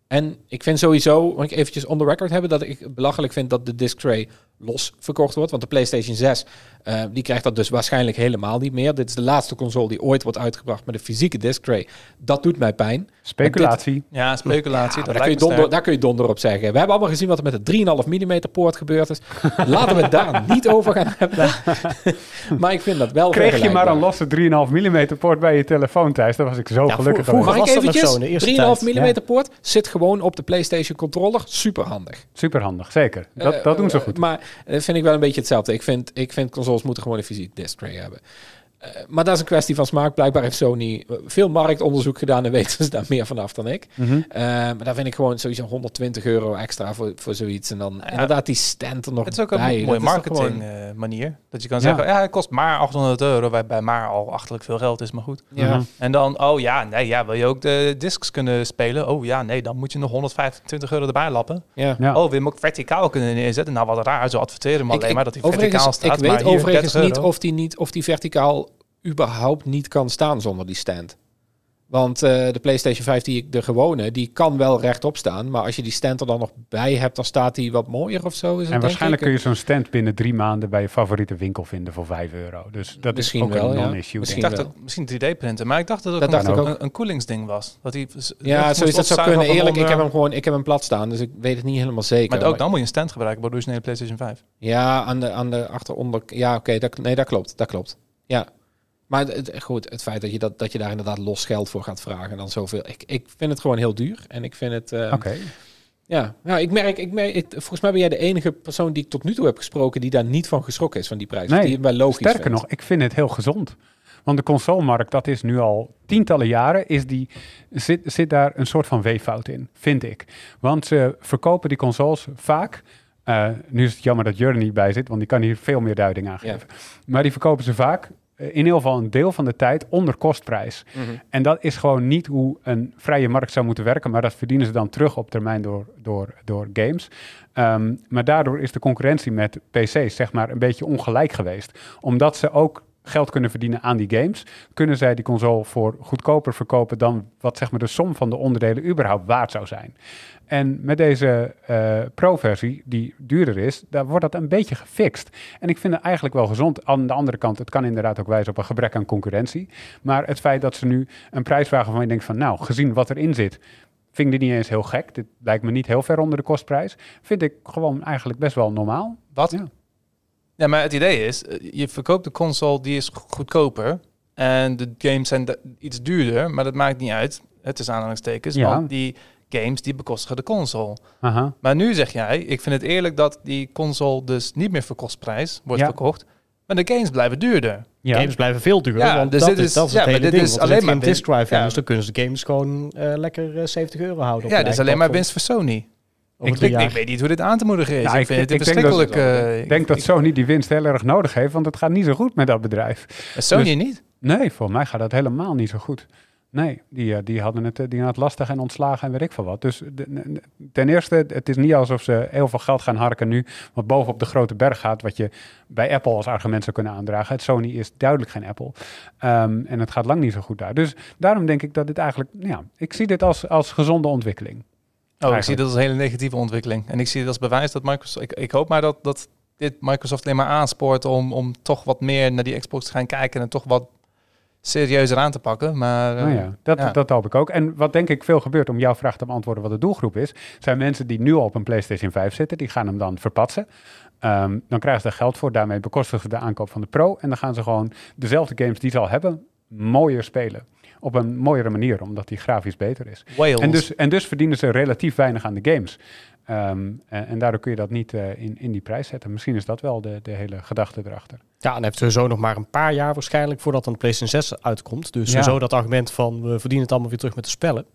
En ik vind sowieso, want ik eventjes onder record hebben, dat ik belachelijk vind dat de disc tray los verkocht wordt. Want de PlayStation 6 eh, die krijgt dat dus waarschijnlijk helemaal niet meer. Dit is de laatste console die ooit wordt uitgebracht met een fysieke disc tray. Dat doet mij pijn. Speculatie. ja, speculatie. daar, kun je donder, daar kun je donder op zeggen. We hebben allemaal gezien wat er met de 3,5 mm poort gebeurd is. (laughs) Laten we daar niet over gaan hebben. (laughs) maar ik vind dat wel Kreeg je maar een losse 3,5 mm poort bij je telefoon thuis. Daar was ik zo gelukkig over. Mag ik eventjes? 3,5 mm poort zit gewoon op de PlayStation controller. Superhandig. Superhandig, zeker. Dat, dat eh, doen ze goed. maar dat eh, vind ik wel een beetje hetzelfde. Ik vind, ik vind consoles moeten gewoon een fysiek display hebben. Eh, maar dat is een kwestie van smaak. Blijkbaar heeft Sony eh, veel marktonderzoek gedaan en (laughs) weten ze daar meer vanaf dan ik. Mhm. Eh, maar daar vind ik gewoon sowieso 120 euro extra voor, voor zoiets. En dan ja, inderdaad die stand er nog Het is ook een mooie marketingmanier. manier. dat je kan zeggen, ja, het kost maar 800 euro, waarbij maar al achterlijk veel geld is, maar goed. Ja. Mhm. En dan, oh ja, nee, ja, wil je ook de discs kunnen spelen? Oh ja, nee, dan moet je nog 125 euro erbij lappen. Ja. Oh, wil je hem ook verticaal kunnen neerzetten? Nou, wat raar, zo adverteren maar alleen maar dat die verticaal staat. Ik weet overigens niet of die, niet of die verticaal überhaupt niet kan staan zonder die stand. Want eh, de PlayStation 5, die, de gewone, die kan wel rechtop staan. Maar als je die stand er dan nog bij hebt, dan staat die wat mooier of zo. en waarschijnlijk kun je zo'n stand binnen drie maanden bij je favoriete winkel vinden voor 5 euro. Dus dat is ook wel, een non-issue. Misschien, dacht misschien 3D-printen. Maar ik dacht dat het een, een, koelingsding was. Dat ja, zo is dat zou kunnen. Eerlijk, ik heb hem gewoon ik heb hem plat staan, dus ik weet het niet helemaal zeker. Maar, ook dan moet je een stand gebruiken bij de originele PlayStation 5. Ja, aan de, aan de achteronder... Ja, oké, dat, nee, dat klopt. Dat klopt. Ja, maar het, goed, het feit dat je, dat, dat je daar inderdaad los geld voor gaat vragen en dan zoveel. Ik, ik vind het gewoon heel duur. En ik vind het. Ehm, Oké. Okay. Ja, nou, ik merk, ik merk volgens mij ben jij de enige persoon die ik tot nu toe heb gesproken die daar niet van geschrokken is van die prijs. Nee, die logisch sterker nog, ik vind het heel gezond. Want de consolemarkt, dat is nu al tientallen jaren, is die, zit, zit daar een soort van weeffout in, vind ik. Want ze verkopen die consoles vaak eh, nu is het jammer dat Jur er niet bij zit, want die kan hier veel meer duiding aan geven. Maar die verkopen ze vaak eh, in ieder geval een deel van de tijd onder kostprijs. Mhm. En dat is gewoon niet hoe een vrije markt zou moeten werken, maar dat verdienen ze dan terug op termijn door, door, door games. Ehm, maar daardoor is de concurrentie met PC's zeg maar een beetje ongelijk geweest. Omdat ze ook geld kunnen verdienen aan die games, kunnen zij die console voor goedkoper verkopen dan wat zeg maar de som van de onderdelen überhaupt waard zou zijn. En met deze uh, pro-versie, die duurder is, daar wordt dat een beetje gefixt. En ik vind het eigenlijk wel gezond. Aan de andere kant, het kan inderdaad ook wijzen op een gebrek aan concurrentie. Maar het feit dat ze nu een prijs vragen waarvan je denkt van... nou, gezien wat erin zit, vind ik dit niet eens heel gek. Dit lijkt me niet heel ver onder de kostprijs. Vind ik gewoon eigenlijk best wel normaal. Wat? Ja. ja, maar het idee is, eh, je verkoopt de console, die is goedkoper... En de games zijn iets duurder, maar dat maakt niet uit. Het is aanhalingstekens. Ja. die games die bekostigen de console. Maar nu zeg jij, ik vind het eerlijk dat die console dus niet meer voor kostprijs wordt verkocht. Maar de games blijven duurder. Ja. Games blijven veel duurder. Ja, want dus dat, dit is, dat is ja, dit Is alleen maar Disc drive. Ja. Dus dan kunnen ze de games gewoon eh, lekker 70 eh, euro houden. Ja, dat is dus alleen maar winst voor Sony. Ik, ik, weet niet hoe dit aan te moedigen is. ik, verschrikkelijk. Denk dat, ik denk dat eh, Sony die winst heel erg nodig heeft, want het gaat niet zo goed met dat bedrijf. Sony dus- niet? Nee, voor mij gaat dat helemaal niet zo goed. Nee, die, eh, die, hadden het, eh, die hadden het lastig en ontslagen en weet ik veel wat. Dus ten eerste, het is niet alsof ze heel veel geld gaan harken nu, wat bovenop de grote berg gaat, wat je bij Apple als argument zou kunnen aandragen. Het Sony is duidelijk geen Apple ehm, en het gaat lang niet zo goed daar. Dus daarom denk ik dat dit eigenlijk, nou ja, ik zie dit als, als gezonde ontwikkeling. Oh, ik zie dit als een hele negatieve ontwikkeling. En ik zie het als bewijs dat Microsoft, ik, ik hoop maar dat, dat dit Microsoft alleen maar aanspoort om, om toch wat meer naar die Xbox te gaan kijken en toch wat serieuzer aan te pakken. Maar, nou ja, eh, dat, dat hoop ik ook. En wat denk ik veel gebeurt om jouw vraag te beantwoorden wat de doelgroep is, zijn mensen die nu al op een PlayStation 5 zitten, die gaan hem dan verpatsen. Ehm, dan krijgen ze er geld voor, daarmee bekostigen ze de aankoop van de Pro. En dan gaan ze gewoon dezelfde games die ze al hebben, mooier spelen. Op een mooiere manier, omdat die grafisch beter is. En dus, en dus verdienen ze relatief weinig aan de games. Ehm, en, en, daardoor kun je dat niet eh, in, in die prijs zetten. Misschien is dat wel de, de hele gedachte erachter. Ja, en heeft sowieso nog maar een paar jaar waarschijnlijk voordat dan de PlayStation 6 uitkomt. Dus zo dat argument van we verdienen het allemaal weer terug met de spellen.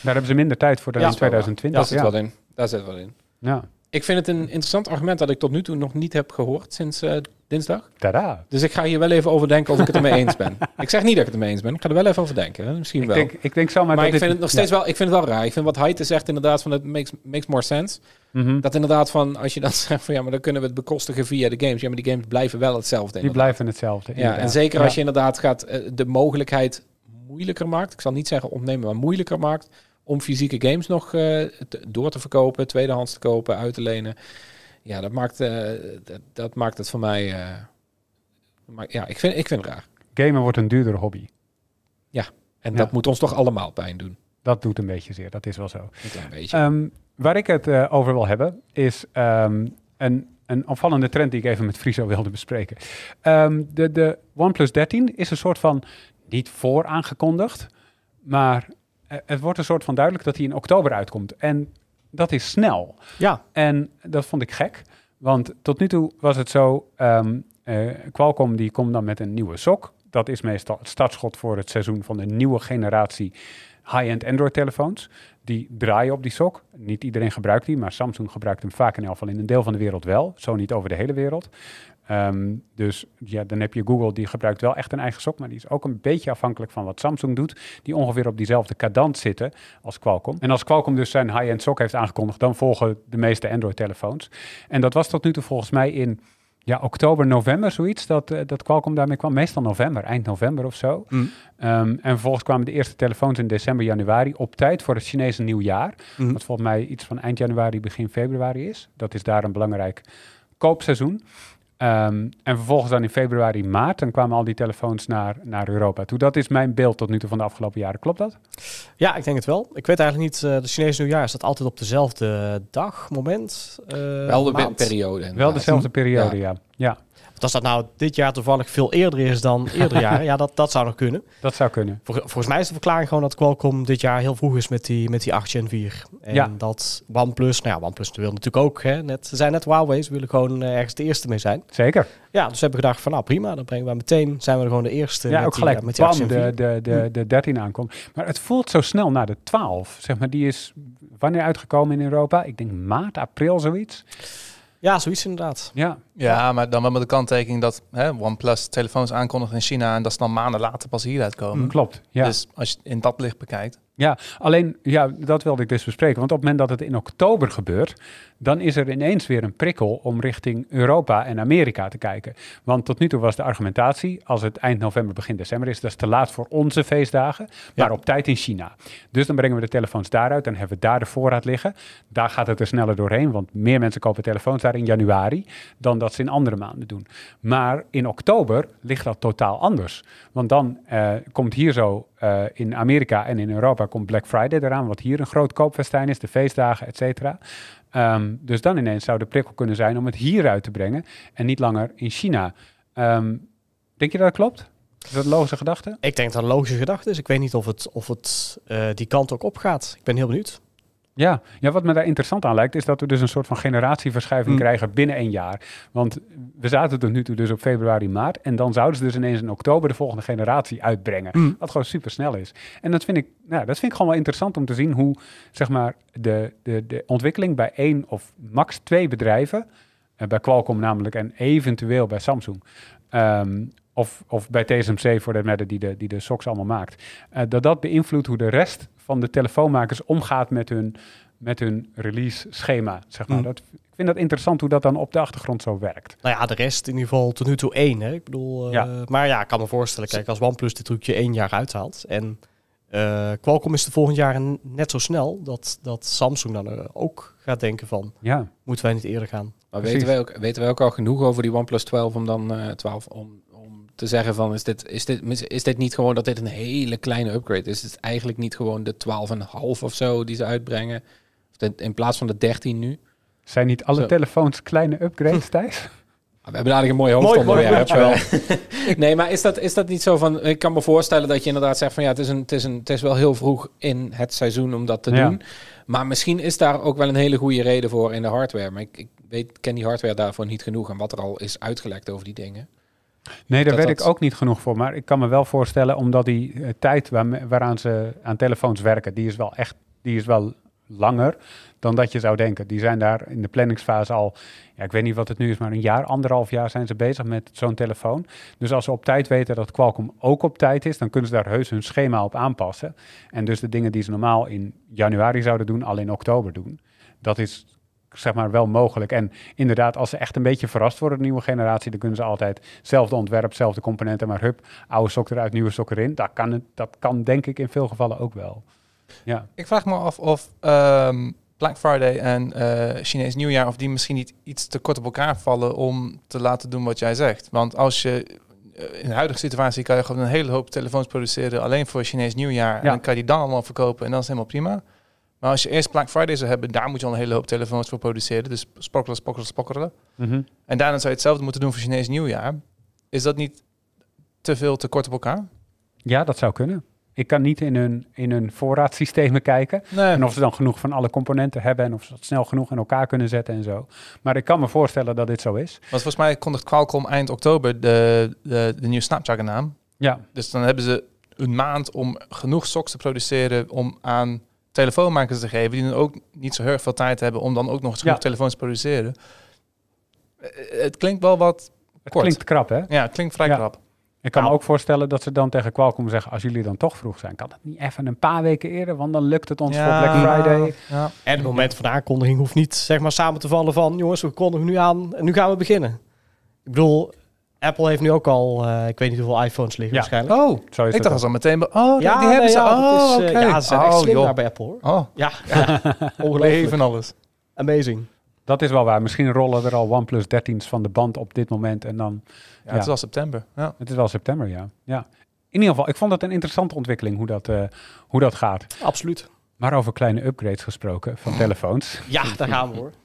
Daar hebben ze minder tijd voor dan ja, in 2020. Daar ja. zit wel in. Daar zit wel in. Ja. Ik vind het een interessant argument dat ik tot nu toe nog niet heb gehoord sinds eh, dinsdag. Tada. Dus ik ga hier wel even over denken of ik het ermee eens ben. (laughs) Ik zeg niet dat ik het ermee eens ben. Ik ga er wel even over denken. Misschien ik wel. Denk, ik denk zo, maar, maar ik vind het nog steeds wel. Ik vind het wel raar. Ik vind wat Heite zegt inderdaad van het makes, makes more sense. Mhm. Dat inderdaad van, als je dan (laughs) zegt van ja, maar dan kunnen we het bekostigen via de games. Ja, maar die games blijven wel hetzelfde. Die blijven hetzelfde. Ja, en zeker als je inderdaad gaat eh, de mogelijkheid moeilijker maakt. Ik zal niet zeggen ontnemen, maar moeilijker maakt. Om fysieke games nog eh, door te verkopen, tweedehands te kopen, uit te lenen. Ja, dat maakt, eh, dat, maakt het voor mij. ja, ik vind, ik vind het raar. Gamen wordt een duurdere hobby. Ja, en dat moet ons toch allemaal pijn doen. Dat doet een beetje zeer, dat is wel zo. Een klein beetje. Ehm, Waar ik het eh, over wil hebben is ehm, een, een opvallende trend die ik even met Friso wilde bespreken. Um, de, de OnePlus 13 is een soort van niet vooraangekondigd, aangekondigd, maar eh, het wordt een soort van duidelijk dat hij in oktober uitkomt. En dat is snel. Ja. En dat vond ik gek, want tot nu toe was het zo: um, Qualcomm die komt dan met een nieuwe sok. Dat is meestal het startschot voor het seizoen van de nieuwe generatie high-end Android-telefoons. Die draaien op die sok. Niet iedereen gebruikt die, maar Samsung gebruikt hem vaak in elk geval in een deel van de wereld wel. Zo niet over de hele wereld. Ehm, dus ja, dan heb je Google, die gebruikt wel echt een eigen sok, maar die is ook een beetje afhankelijk van wat Samsung doet, die ongeveer op diezelfde kadant zitten als Qualcomm. En als Qualcomm dus zijn high-end sok heeft aangekondigd, dan volgen de meeste Android-telefoons. En dat was tot nu toe volgens mij in ja, oktober, november, zoiets, dat, eh, dat Qualcomm daarmee kwam. Meestal november, eind november of zo. Mm. Ehm, en vervolgens kwamen de eerste telefoons in december, januari, op tijd voor het Chinese nieuwjaar. Mm. Wat volgens mij iets van eind januari, begin februari is. Dat is daar een belangrijk koopseizoen. Ehm, en vervolgens dan in februari, maart, dan kwamen al die telefoons naar, naar Europa toe. Dat is mijn beeld tot nu toe van de afgelopen jaren. Klopt dat? Ja, ik denk het wel. Ik weet eigenlijk niet, uh, de Chinese nieuwjaar dat altijd op dezelfde dag, moment. Uh, wel de periode. Wel dezelfde periode, ja. ja dat dat nou dit jaar toevallig veel eerder is dan eerder (laughs) jaren, ja, dat, dat zou nog kunnen. Dat zou kunnen. volgens mij is de verklaring gewoon dat Qualcomm dit jaar heel vroeg is met die, met die 8 en 4. En dat OnePlus, nou ja, OnePlus wil natuurlijk ook, hè, net, ze zijn net Huawei's ze willen gewoon eh, ergens de eerste mee zijn. Zeker. Ja, dus hebben gedacht van nou prima, dan brengen we meteen, zijn we er gewoon de eerste. Ja, met ook die, gelijk, eh, met die de, de, de, de 13 aankomt. Maar het voelt zo snel naar de 12, zeg maar, die is wanneer uitgekomen in Europa? Ik denk maart, april, zoiets. Ja, zoiets inderdaad. Ja, ja maar dan wel met de kanttekening dat hè, OnePlus telefoons aankondigt in China en dat ze dan maanden later pas hieruit komen. Mm, klopt, ja. Dus als je het in dat licht bekijkt. Ja, alleen, ja, dat wilde ik dus bespreken. Want op het moment dat het in oktober gebeurt, dan is er ineens weer een prikkel om richting Europa en Amerika te kijken. Want tot nu toe was de argumentatie, als het eind november, begin december is, dat is te laat voor onze feestdagen, maar op tijd in China. Dus dan brengen we de telefoons daaruit en hebben we daar de voorraad liggen. Daar gaat het er sneller doorheen, want meer mensen kopen telefoons daar in januari dan dat ze in andere maanden doen. Maar in oktober ligt dat totaal anders. Want dan eh, komt hier zo eh, in Amerika en in Europa komt Black Friday eraan, wat hier een groot koopfestijn is, de feestdagen, et cetera. Ehm, dus dan ineens zou de prikkel kunnen zijn om het hier uit te brengen en niet langer in China. Ehm, denk je dat dat klopt? Is dat een logische gedachte? Ik denk dat het een logische gedachte is. Ik weet niet of het, of het eh, die kant ook op gaat. Ik ben heel benieuwd. Ja. ja, wat me daar interessant aan lijkt, is dat we dus een soort van generatieverschuiving hmm. krijgen binnen een jaar. Want we zaten tot nu toe dus op februari, maart. En dan zouden ze dus ineens in oktober de volgende generatie uitbrengen. Hmm. Wat gewoon super snel is. En dat vind ik, nou, dat vind ik gewoon wel interessant om te zien hoe zeg maar, de, de, de ontwikkeling bij één of max twee bedrijven. Eh, bij Qualcomm namelijk en eventueel bij Samsung. Ehm, of, of bij TSMC voor de matter die de, die de SOX allemaal maakt. Eh, dat dat beïnvloedt hoe de rest van de telefoonmakers omgaat met hun, met hun release schema. Zeg maar. Mm. dat, ik vind dat interessant hoe dat dan op de achtergrond zo werkt. Nou ja, de rest in ieder geval tot nu toe één. Hè? Ik bedoel, eh, ja. Maar ja, ik kan me voorstellen, kijk, als OnePlus dit trucje één jaar uithaalt. En uh, Qualcomm is de volgend jaar net zo snel dat, dat Samsung dan ook gaat denken van, ja. moeten wij niet eerder gaan? Maar weten wij, ook, weten wij ook al genoeg over die OnePlus 12 om dan uh, 12 om te zeggen van is dit, is, dit, is dit niet gewoon dat dit een hele kleine upgrade is? Is het eigenlijk niet gewoon de 12,5 of zo die ze uitbrengen? In plaats van de 13 nu? Zijn niet alle telefoons kleine upgrades, (laughs) Thijs? We hebben dadelijk een mooie hoofdonderwerp. wel. (laughs) nee, maar is dat, is dat niet zo van... Ik kan me voorstellen dat je inderdaad zegt van... ja, het is, een, het is, een, het is wel heel vroeg in het seizoen om dat te doen. Maar misschien is daar ook wel een hele goede reden voor in de hardware. Maar ik, ik weet, ken die hardware daarvoor niet genoeg... en wat er al is uitgelekt over die dingen. Nee, daar dat ik ook niet genoeg voor. Maar ik kan me wel voorstellen, omdat die eh, tijd waaraan ze aan telefoons werken, die is wel echt, die is wel langer dan dat je zou denken. Die zijn daar in de planningsfase al, ja, ik weet niet wat het nu is, maar een jaar, anderhalf jaar zijn ze bezig met zo'n telefoon. Dus als ze op tijd weten dat Qualcomm ook op tijd is, dan kunnen ze daar heus hun schema op aanpassen. En dus de dingen die ze normaal in januari zouden doen, al in oktober doen. Dat is zeg maar, wel mogelijk. En inderdaad, als ze echt een beetje verrast worden, de nieuwe generatie, dan kunnen ze altijd hetzelfde ontwerp, hetzelfde componenten, maar hup, oude sok eruit, nieuwe sok erin. Dat kan, dat kan denk ik in veel gevallen ook wel. Ja. Ik vraag me af of ehm, Black Friday en uh, Chinees Nieuwjaar, of die misschien niet iets te kort op elkaar vallen om te laten doen wat jij zegt. Want als je eh, in de huidige situatie kan je gewoon een hele hoop telefoons produceren alleen voor Chinees Nieuwjaar. En dan kan je die dan allemaal verkopen en dan is helemaal prima. Maar als je eerst Black Friday zou hebben, daar moet je al een hele hoop telefoons voor produceren. Dus spokkelen, spokkelen, spokkelen. Mhm. En daarna zou je hetzelfde moeten doen voor Chinees nieuwjaar. Is dat niet te veel te kort op elkaar? Ja, dat zou kunnen. Ik kan niet in hun, in hun voorraadsystemen kijken. En of ze dan genoeg van alle componenten hebben en of ze dat snel genoeg in elkaar kunnen zetten en zo. Maar ik kan me voorstellen dat dit zo is. Want volgens mij kondigt Qualcomm eind oktober de, de, de nieuwe Snapchat-naam. Ja. Dus dan hebben ze een maand om genoeg socks te produceren om aan telefoonmakers te geven, die dan ook niet zo heel veel tijd hebben om dan ook nog eens ja. telefoons te produceren. Eh, het klinkt wel wat het klinkt krap, hè? Ja, het klinkt vrij krap. Ik kan me nou. ook voorstellen dat ze dan tegen Qualcomm zeggen, als jullie dan toch vroeg zijn, kan dat niet even een paar weken eerder, want dan lukt het ons voor Black Friday. Ja. En het moment van de aankondiging hoeft niet zeg maar samen te vallen van, jongens, we kondigen nu aan en nu gaan we beginnen. Ik bedoel, Apple heeft nu ook al, eh, ik weet niet hoeveel iPhones liggen ja. waarschijnlijk. Oh, ik dacht al meteen... Oh, ja, die hebben ze. Ja, oh, is, eh, ja ze zijn oh, slim daar bij Apple hoor. Oh. Ja, (laughs) ja. ongelooflijk. alles. Amazing. Dat is wel waar. Misschien rollen er al OnePlus 13's van de band op dit moment en dan... Ja, het is al september. Ja. Het is wel september, ja. ja. In ieder geval, ik vond dat een interessante ontwikkeling hoe dat, eh, hoe dat gaat. Absoluut. Maar over kleine upgrades gesproken van telefoons. Ja, daar gaan we hoor. (laughs)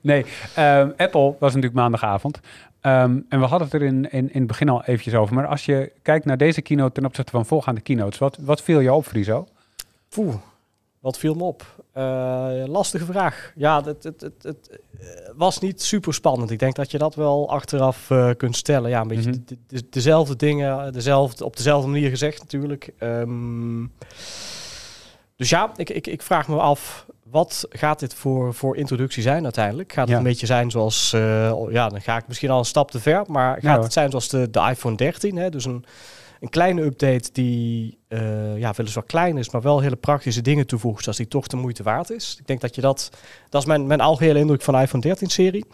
Nee, ehm, Apple was natuurlijk maandagavond. Ehm, en we hadden het er in, in, in het begin al eventjes over. Maar als je kijkt naar deze keynote ten opzichte van volgaande keynotes, wat, wat viel je op, Friso? Poeh, wat viel me op? Eh, lastige vraag. Ja, het, het, het, het, eh, was niet super spannend. Ik denk dat je dat wel achteraf eh, kunt stellen. Ja, een beetje mhm. dezelfde dingen, dezelfde, op dezelfde manier gezegd natuurlijk. Ehm, dus ja, ik, ik, ik vraag me af wat gaat dit voor, voor introductie zijn uiteindelijk? Gaat het een beetje zijn zoals, eh, oh, ja, dan ga ik misschien al een stap te ver, maar gaat het zijn zoals de, de iPhone 13? Hè? Dus een, een kleine update die uh, ja, weliswaar klein is, maar wel hele praktische dingen toevoegt, zoals die toch de moeite waard is. Ik denk dat je dat, dat is mijn, mijn algehele indruk van de iPhone 13-serie.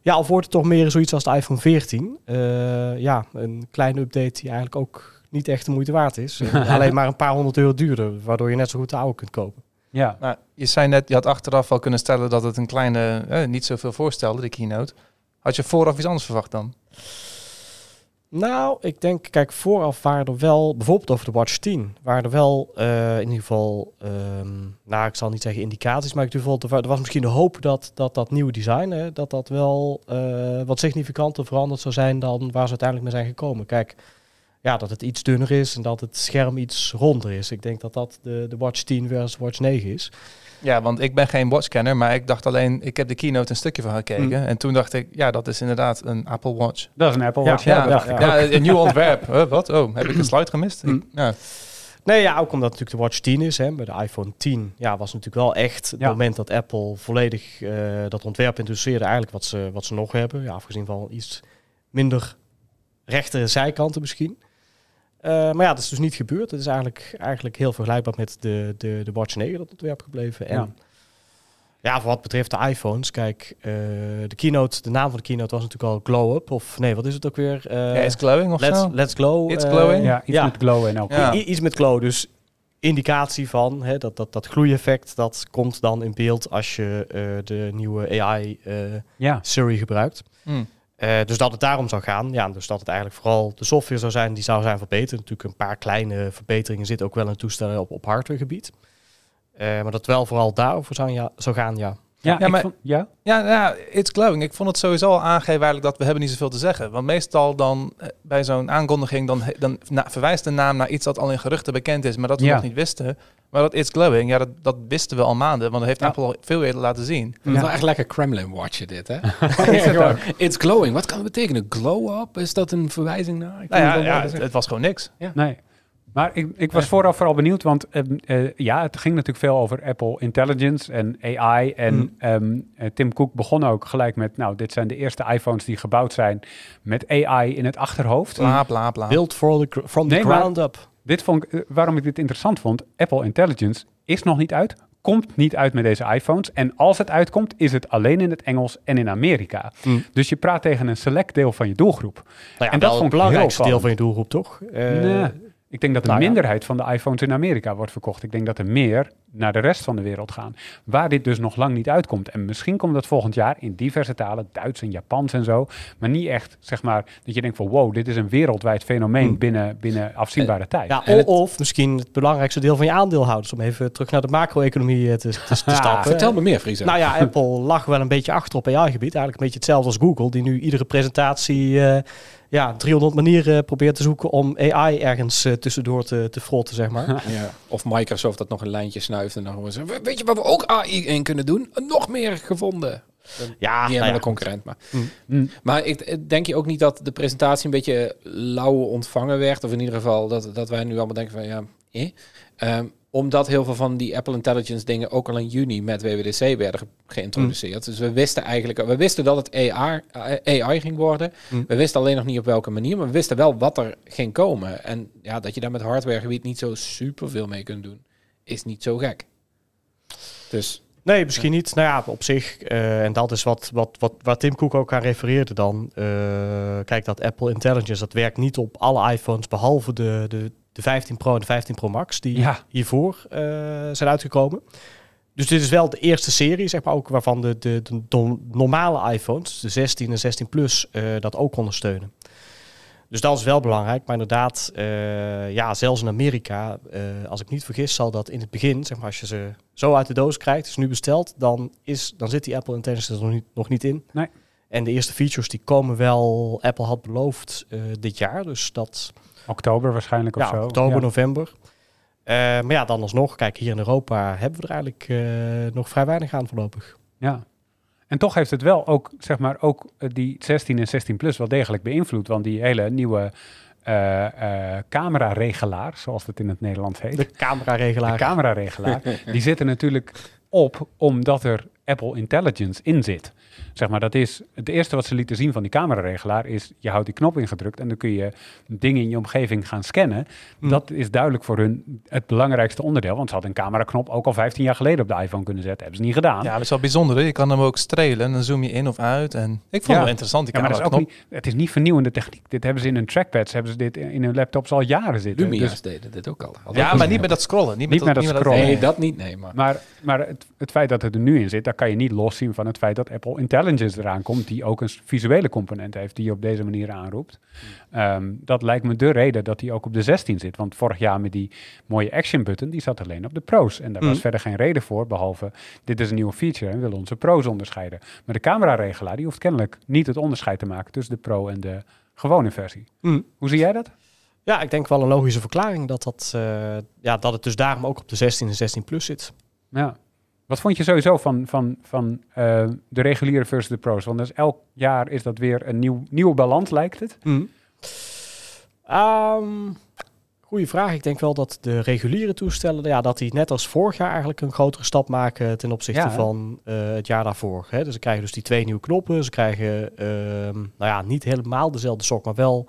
Ja, of wordt het toch meer zoiets als de iPhone 14? Eh, ja, een kleine update die eigenlijk ook niet echt de moeite waard is. (laughs) alleen maar een paar honderd euro duurder, waardoor je net zo goed de oude kunt kopen. Ja. maar je zei net, je had achteraf wel kunnen stellen dat het een kleine, eh, niet zoveel voorstelde, de keynote. Had je vooraf iets anders verwacht dan? Nou, ik denk, kijk, vooraf waren er wel, bijvoorbeeld over de Watch 10, waren er wel eh, in ieder geval, ehm, nou, ik zal niet zeggen indicaties, maar ik ieder er was misschien de hoop dat dat, dat nieuwe design, hè, dat dat wel eh, wat significanter veranderd zou zijn dan waar ze uiteindelijk mee zijn gekomen. Kijk, ja, dat het iets dunner is en dat het scherm iets ronder is. Ik denk dat dat de, de Watch 10 versus Watch 9 is. Ja, want ik ben geen watchkenner, maar ik dacht alleen, ik heb de keynote een stukje van gekeken. Mm. En toen dacht ik, ja, dat is inderdaad een Apple Watch. Dat is een Apple Watch, ja. ja, een nieuw ontwerp. wat? Oh, heb ik een slide gemist? Mm. nee, ja, ook omdat natuurlijk de Watch 10 is. Hè. Bij de iPhone 10 ja, was natuurlijk wel echt het moment dat Apple volledig eh, dat ontwerp introduceerde. Eigenlijk wat ze, wat ze nog hebben. Ja, afgezien van iets minder rechtere zijkanten misschien. Eh, maar ja, dat is dus niet gebeurd. Het is eigenlijk, eigenlijk heel vergelijkbaar met de, de, de Watch 9 dat ontwerp gebleven. En ja. Ja, voor wat betreft de iPhones, kijk, eh, de keynote, de naam van de keynote was natuurlijk al Glow Up, of nee, wat is het ook weer? Uh, ja, it's glowing of let's, zo? Let's glow. It's glowing? Ja, iets met glow en ook. Ja. iets met glow, dus indicatie van hè, dat, dat, dat gloeieffect, dat komt dan in beeld als je de nieuwe AI Siri gebruikt. Hmm. Eh, dus dat het daarom zou gaan. Ja, dus dat het eigenlijk vooral de software zou zijn die zou zijn verbeterd. Natuurlijk een paar kleine verbeteringen zitten ook wel in toestellen op, op hardwaregebied. Eh, maar dat wel vooral daarover zou, ja, gaan, ja. Ja, ja, maar, ja? ja, nou ja, it's glowing. Ik vond het sowieso al aangeven eigenlijk dat we hebben niet zoveel te zeggen. Want meestal dan eh, bij zo'n aankondiging dan, dan na, verwijst de naam naar iets dat al in geruchten bekend is, maar dat we nog niet wisten. Maar dat It's Glowing, ja, dat, dat wisten we al maanden, want dat heeft Apple al veel eerder laten zien. Het is wel echt lekker Kremlin-watchen dit, hè? (laughs) It's Glowing, wat kan dat betekenen? Glow-up, is dat een verwijzing naar? Ik nou, ja, het, was gewoon niks. Nee. Maar ik, ik was vooraf vooral benieuwd, want ehm, eh, ja, het ging natuurlijk veel over Apple Intelligence en AI. En mm. ehm, eh, Tim Cook begon ook gelijk met, nou, dit zijn de eerste iPhones die gebouwd zijn met AI in het achterhoofd. Bla, bla, bla. Built for the from the ground up. Dit vond ik, eh, waarom ik dit interessant vond, Apple Intelligence is nog niet uit, komt niet uit met deze iPhones. En als het uitkomt, is het alleen in het Engels en in Amerika. Hmm. Dus je praat tegen een select deel van je doelgroep. Nou en dat vond ik het belangrijkste deel van je doelgroep, toch? Eh, ik denk dat de nou minderheid van de iPhones in Amerika wordt verkocht. Ik denk dat er meer naar de rest van de wereld gaan. Waar dit dus nog lang niet uitkomt. En misschien komt dat volgend jaar in diverse talen, Duits en Japans en zo. Maar niet echt, zeg maar, dat je denkt van wow, dit is een wereldwijd fenomeen hmm. binnen, binnen afzienbare eh, tijd. Ja, of misschien het belangrijkste deel van je aandeelhouders, om even terug naar de macro-economie eh, te, (laughs) te, stappen. vertel me meer, Friese. Nou ja, Apple lag wel een beetje achter op AI-gebied. Eigenlijk een beetje hetzelfde als Google, die nu iedere presentatie... Eh, ja, 300 manieren probeert te zoeken om AI ergens tussendoor te, te frotten, zeg maar. (laughs) Ja. Of Microsoft dat nog een lijntje naar en dan gewoon zo. Weet je wat we ook AI in kunnen doen? Nog meer gevonden. Ja, niet helemaal nou concurrent. Maar, mm. Mm. maar ik, eh, denk je ook niet dat de presentatie een beetje lauw ontvangen werd? Of in ieder geval dat, dat wij nu allemaal denken van ja, eh? ehm, omdat heel veel van die Apple Intelligence dingen ook al in juni met WWDC werden geïntroduceerd. Mm. Dus we wisten eigenlijk, we wisten dat het AI, eh, AI ging worden. We wisten alleen nog niet op welke manier, maar we wisten wel wat er ging komen. En ja, dat je daar met hardwaregebied niet zo super veel mee kunt doen is niet zo gek. Dus... Nee, misschien niet. Nou ja, op zich, eh, en dat is wat, wat, wat, waar Tim Cook ook aan refereerde dan. Eh, kijk, dat Apple Intelligence, dat werkt niet op alle iPhones, behalve de, de, de 15 Pro en de 15 Pro Max, die hiervoor eh, zijn uitgekomen. Dus dit is wel de eerste serie, zeg maar ook, waarvan de, de, de normale iPhones, de 16 en 16 Plus, dat ook ondersteunen. Dus dat is wel belangrijk. Maar inderdaad, eh, ja, zelfs in Amerika, eh, als ik niet vergis, zal dat in het begin, zeg maar, als je ze zo uit de doos krijgt, is dus nu besteld, dan, is, dan zit die Apple Intelligence er nog niet, nog niet in. Nee. En de eerste features die komen wel, Apple had beloofd eh, dit jaar. Dus dat. Oktober waarschijnlijk of ja, zo. Oktober, november. maar ja, dan alsnog, kijk, hier in Europa hebben we er eigenlijk nog vrij weinig aan voorlopig. Ja, en toch heeft het wel ook, zeg maar, ook eh, die 16 en 16 plus wel degelijk beïnvloed. Want die hele nieuwe uh, eh, eh, camera zoals dat in het Nederlands heet. De Cameraregelaar. De camera (laughs) die zitten natuurlijk op omdat er Apple Intelligence in zit. Zeg maar, dat is het eerste wat ze lieten zien van die cameraregelaar is je houdt die knop ingedrukt en dan kun je dingen in je omgeving gaan scannen. Hmm. Dat is duidelijk voor hun het belangrijkste onderdeel, want ze hadden een cameraknop ook al 15 jaar geleden op de iPhone kunnen zetten. Hebben ze niet gedaan. Ja, dat is wel bijzonder. Hè? Je kan hem ook strelen en dan zoom je in of uit. En ik vond het wel interessant, die maar is niet, het is niet vernieuwende techniek. Dit hebben ze in hun trackpads, hebben ze dit in hun laptops al jaren zitten. Lumia's dus, deden dit ook al. ja, maar niet met dat scrollen. Niet, met, dat, scrollen. Nee, dat niet, nee. Maar, maar, maar het, het feit dat het er nu in zit, kan je niet loszien van het feit dat Apple Intelligence eraan komt, die ook een visuele component heeft, die je op deze manier aanroept. Hmm. Ehm, dat lijkt me de reden dat die ook op de 16 zit. Want vorig jaar met die mooie action button, die zat alleen op de pro's. En daar was hmm. verder geen reden voor, behalve dit is een nieuwe feature en we willen onze pro's onderscheiden. Maar de camera-regelaar, die hoeft kennelijk niet het onderscheid te maken tussen de pro en de gewone versie. Hmm. Hoe zie jij dat? Ja, ik denk wel een logische verklaring dat, dat, eh, ja, dat het dus daarom ook op de 16 en 16 plus zit. Ja. Wat vond je sowieso van, van, van eh, de reguliere versus de pro's? Want dus elk jaar is dat weer een nieuw, nieuwe balans, lijkt het. Mm. goeie vraag. Ik denk wel dat de reguliere toestellen, ja, dat die net als vorig jaar eigenlijk een grotere stap maken ten opzichte van eh, het jaar daarvoor. Hè? Dus ze krijgen dus die twee nieuwe knoppen. Ze krijgen, ehm, nou ja, niet helemaal dezelfde sok, maar wel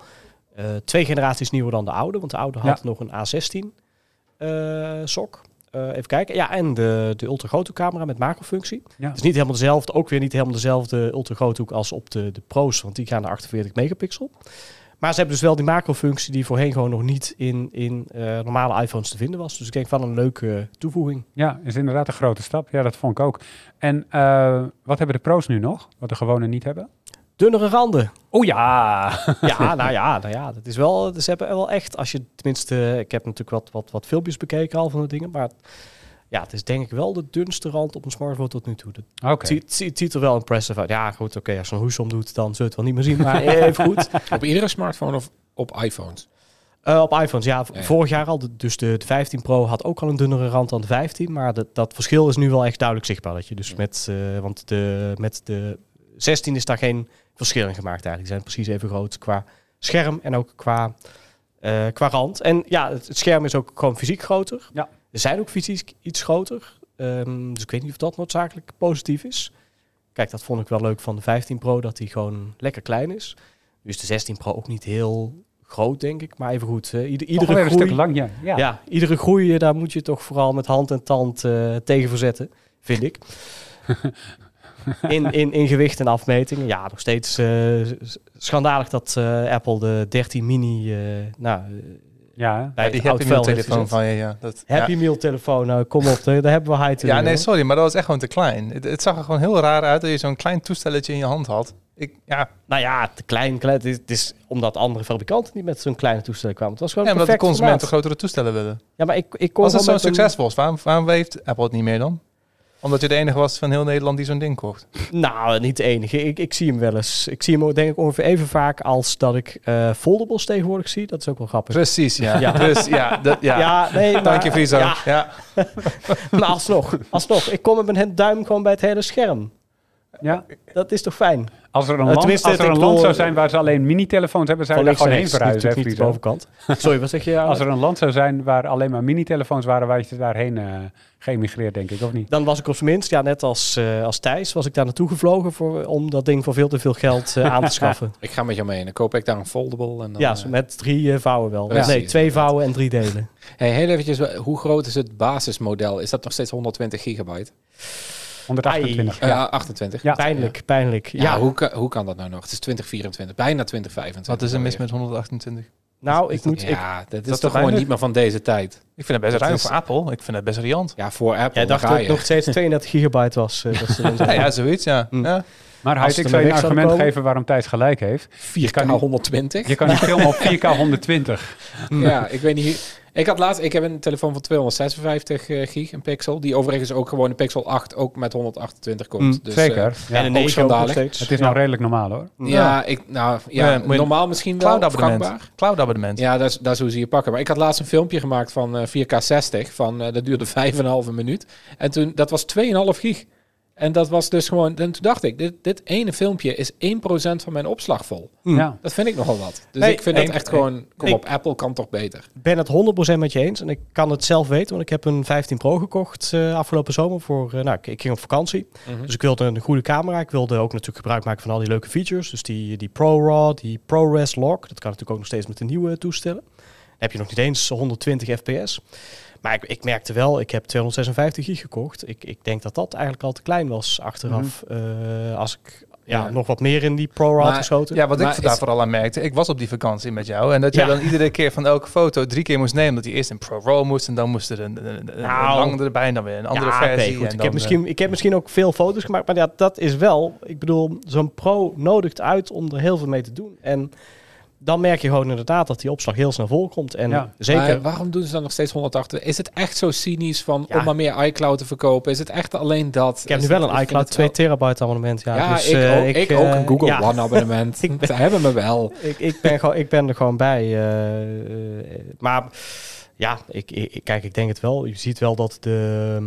eh, twee generaties nieuwer dan de oude. Want de oude had nog een A16 sok. Eh, even kijken. Ja, en de, de ultragrote camera met macrofunctie. Ja. Het is niet helemaal dezelfde, ook weer niet helemaal dezelfde ultragroothoek als op de, de Pro's, want die gaan naar 48 megapixel. Maar ze hebben dus wel die macrofunctie die voorheen gewoon nog niet in, in eh, normale iPhones te vinden was. Dus ik denk wel een leuke toevoeging. Ja, is inderdaad een grote stap. Ja, dat vond ik ook. En eh, wat hebben de Pro's nu nog, wat de gewone niet hebben? dunnere randen. Oh ja. ja, (laughs) nou ja, nou ja, dat is wel, ze hebben wel echt, als je tenminste, ik heb natuurlijk wat, wat, wat filmpjes bekeken al van de dingen, maar ja, het is denk ik wel de dunste rand op een smartphone tot nu toe. Oké. Het ziet er wel impressive uit. Ja, goed, oké, als je een hoesom om doet, dan zul je het wel niet meer zien, maar (laughs) even goed. Op iedere smartphone of op iPhones? Eh, op iPhones, ja. Vorig jaar al, dus de, 15 Pro had ook al een dunnere rand dan de 15, maar dat, dat verschil is nu wel echt duidelijk zichtbaar. Dat je dus met, eh, want de, met de 16 is daar geen verschil gemaakt eigenlijk. Die zijn precies even groot qua scherm en ook qua, uh, qua rand. En ja, het, scherm is ook gewoon fysiek groter. Ja. ze zijn ook fysiek iets groter. Ehm, dus ik weet niet of dat noodzakelijk positief is. Kijk, dat vond ik wel leuk van de 15 Pro, dat die gewoon lekker klein is. Dus de 16 Pro ook niet heel groot, denk ik. Maar even goed, eh, iedere groei... Een stuk ja. ja. iedere groei, eh, daar moet je toch vooral met hand en tand uh, tegen verzetten, vind ik. (laughs) (laughs) in, in, in gewicht en afmetingen. Ja, nog steeds eh, schandalig dat eh, Apple de 13 mini... Eh, nou, ja, bij die Happy Meal telefoon van je. Ja, dat, happy ja. Meal telefoon, nou kom op, daar hebben we high te Ja, nee, sorry, maar dat was echt gewoon te klein. Het, zag er gewoon heel raar uit dat je zo'n klein toestelletje in je hand had. Ik, ja. Nou ja, te klein, Het is, omdat andere fabrikanten niet met zo'n kleine toestellen kwamen. Het was gewoon ja, omdat de consumenten grotere toestellen willen. Ja, maar ik, ik kon Als het zo succesvol was, waarom, waarom Apple het niet meer dan? Omdat je de enige was van heel Nederland die zo'n ding kocht? Nou, niet de enige. Ik, ik zie hem wel eens. Ik zie hem denk ik ongeveer even vaak als dat ik uh, eh, foldables tegenwoordig zie. Dat is ook wel grappig. Precies, ja. (laughs) ja. Dus, ja, dat, ja. ja nee, Dank je, Friso. Ja. ja. (laughs) maar alsnog, alsnog. Ik kom met mijn duim gewoon bij het hele scherm. Ja. Dat is toch fijn? Als er een, eh, land, zou eh, zijn waar ze alleen mini-telefoons hebben, zou je daar gewoon heen verhuizen. Niet, niet de bovenkant. (laughs) Sorry, wat zeg je? Als er een land zou zijn waar alleen maar mini-telefoons waren, waar je daarheen uh, eh, gemigreerd, denk ik, of niet? Dan was ik op zijn minst, ja, net als, als Thijs, was ik daar naartoe gevlogen voor, om dat ding voor veel te veel geld aan te (laughs) schaffen. ik ga met jou mee en dan koop ik daar een foldable. En dan, ja, met drie vouwen wel. nee, twee vouwen en drie delen. (laughs) hey, heel eventjes, hoe groot is het basismodel? Is dat nog steeds 120 gigabyte? 128. ja. 28. Ja. Pijnlijk, pijnlijk. Ja, ja, Hoe, hoe kan dat nou nog? Het is 2024, bijna 2025. Wat is er mis met 128? Nou, ik moet. Ja, dat is toch gewoon niet meer van deze tijd. Ik vind het best raar ruim voor Apple. Ik vind het best riant. Ja, voor Apple. Jij dacht dat het nog steeds 32 (laughs) gigabyte was. Eh, (laughs) ja, zoiets, ja. Mm. ja. Maar hij. ik zou je een argument geven waarom Thijs gelijk heeft. 4K 120? Je kan die film op 4K (laughs) 120. ja, ik weet niet. Ik had laatst, ik heb een telefoon van 256 eh, gig, een Pixel, die overigens ook gewoon een Pixel 8 ook met 128 komt. Mm, dus, zeker. Eh, ja. En een 9 ook Het is nou redelijk normaal hoor. Ja, ik, nou, ja normaal misschien wel. Cloud abonnement. Cloud abonnement. Ja, dat is, dat is hoe ze je pakken. Maar ik had laatst een filmpje gemaakt van 4K eh, 60, van, dat duurde 5,5 minuut. En toen, dat was 2,5 gig. En dat was dus gewoon. En toen dacht ik, dit, dit ene filmpje is 1% van mijn opslag vol. Hmm. Ja. Dat vind ik nogal wat. Dus ik vind het dat echt gewoon. Kom op, Apple kan toch beter. Ik ben het 100% met je eens. En ik kan het zelf weten, want ik heb een 15 Pro gekocht eh, afgelopen zomer. Voor, eh, nou, ik, ging op vakantie. Mhm. Dus ik wilde een goede camera. Ik wilde ook natuurlijk gebruik maken van al die leuke features. Dus die, die Raw, die ProRes lock, Dat kan natuurlijk ook nog steeds met de nieuwe toestellen. heb je nog niet eens 120 fps. Maar ik, ik, merkte wel, ik heb 256 gig gekocht. Ik, ik denk dat dat eigenlijk al te klein was achteraf. Mhm. Eh, als ik ja, nog wat meer in die pro had geschoten. Ja, wat ik daar vooral aan merkte, ik was op die vakantie met jou. En dat jij dan iedere keer van elke foto drie keer moest nemen. Dat hij eerst een pro-roll moest en dan moest er een, een, een, nou, andere bij en dan weer een andere ja, versie. ik, heb misschien, eh, ik heb misschien ook veel foto's gemaakt. Maar ja, dat is wel, ik bedoel, zo'n pro nodigt uit om er heel veel mee te doen. En dan merk je gewoon inderdaad dat die opslag heel snel volkomt En ja. zeker... waarom doen ze dan nog steeds 180? Is het echt zo cynisch van om maar meer iCloud te verkopen? Is het echt alleen dat? Ik heb nu wel een iCloud 2 terabyte abonnement. Ja, dus, ik, eh, ook, ik, ook een eh, Google One abonnement. (laughs) ik ben, Ze hebben me wel. Ik, ik, ben, gewoon, ik ben er gewoon bij. Eh, maar ja, ik, ik, kijk, ik denk het wel. Je ziet wel dat de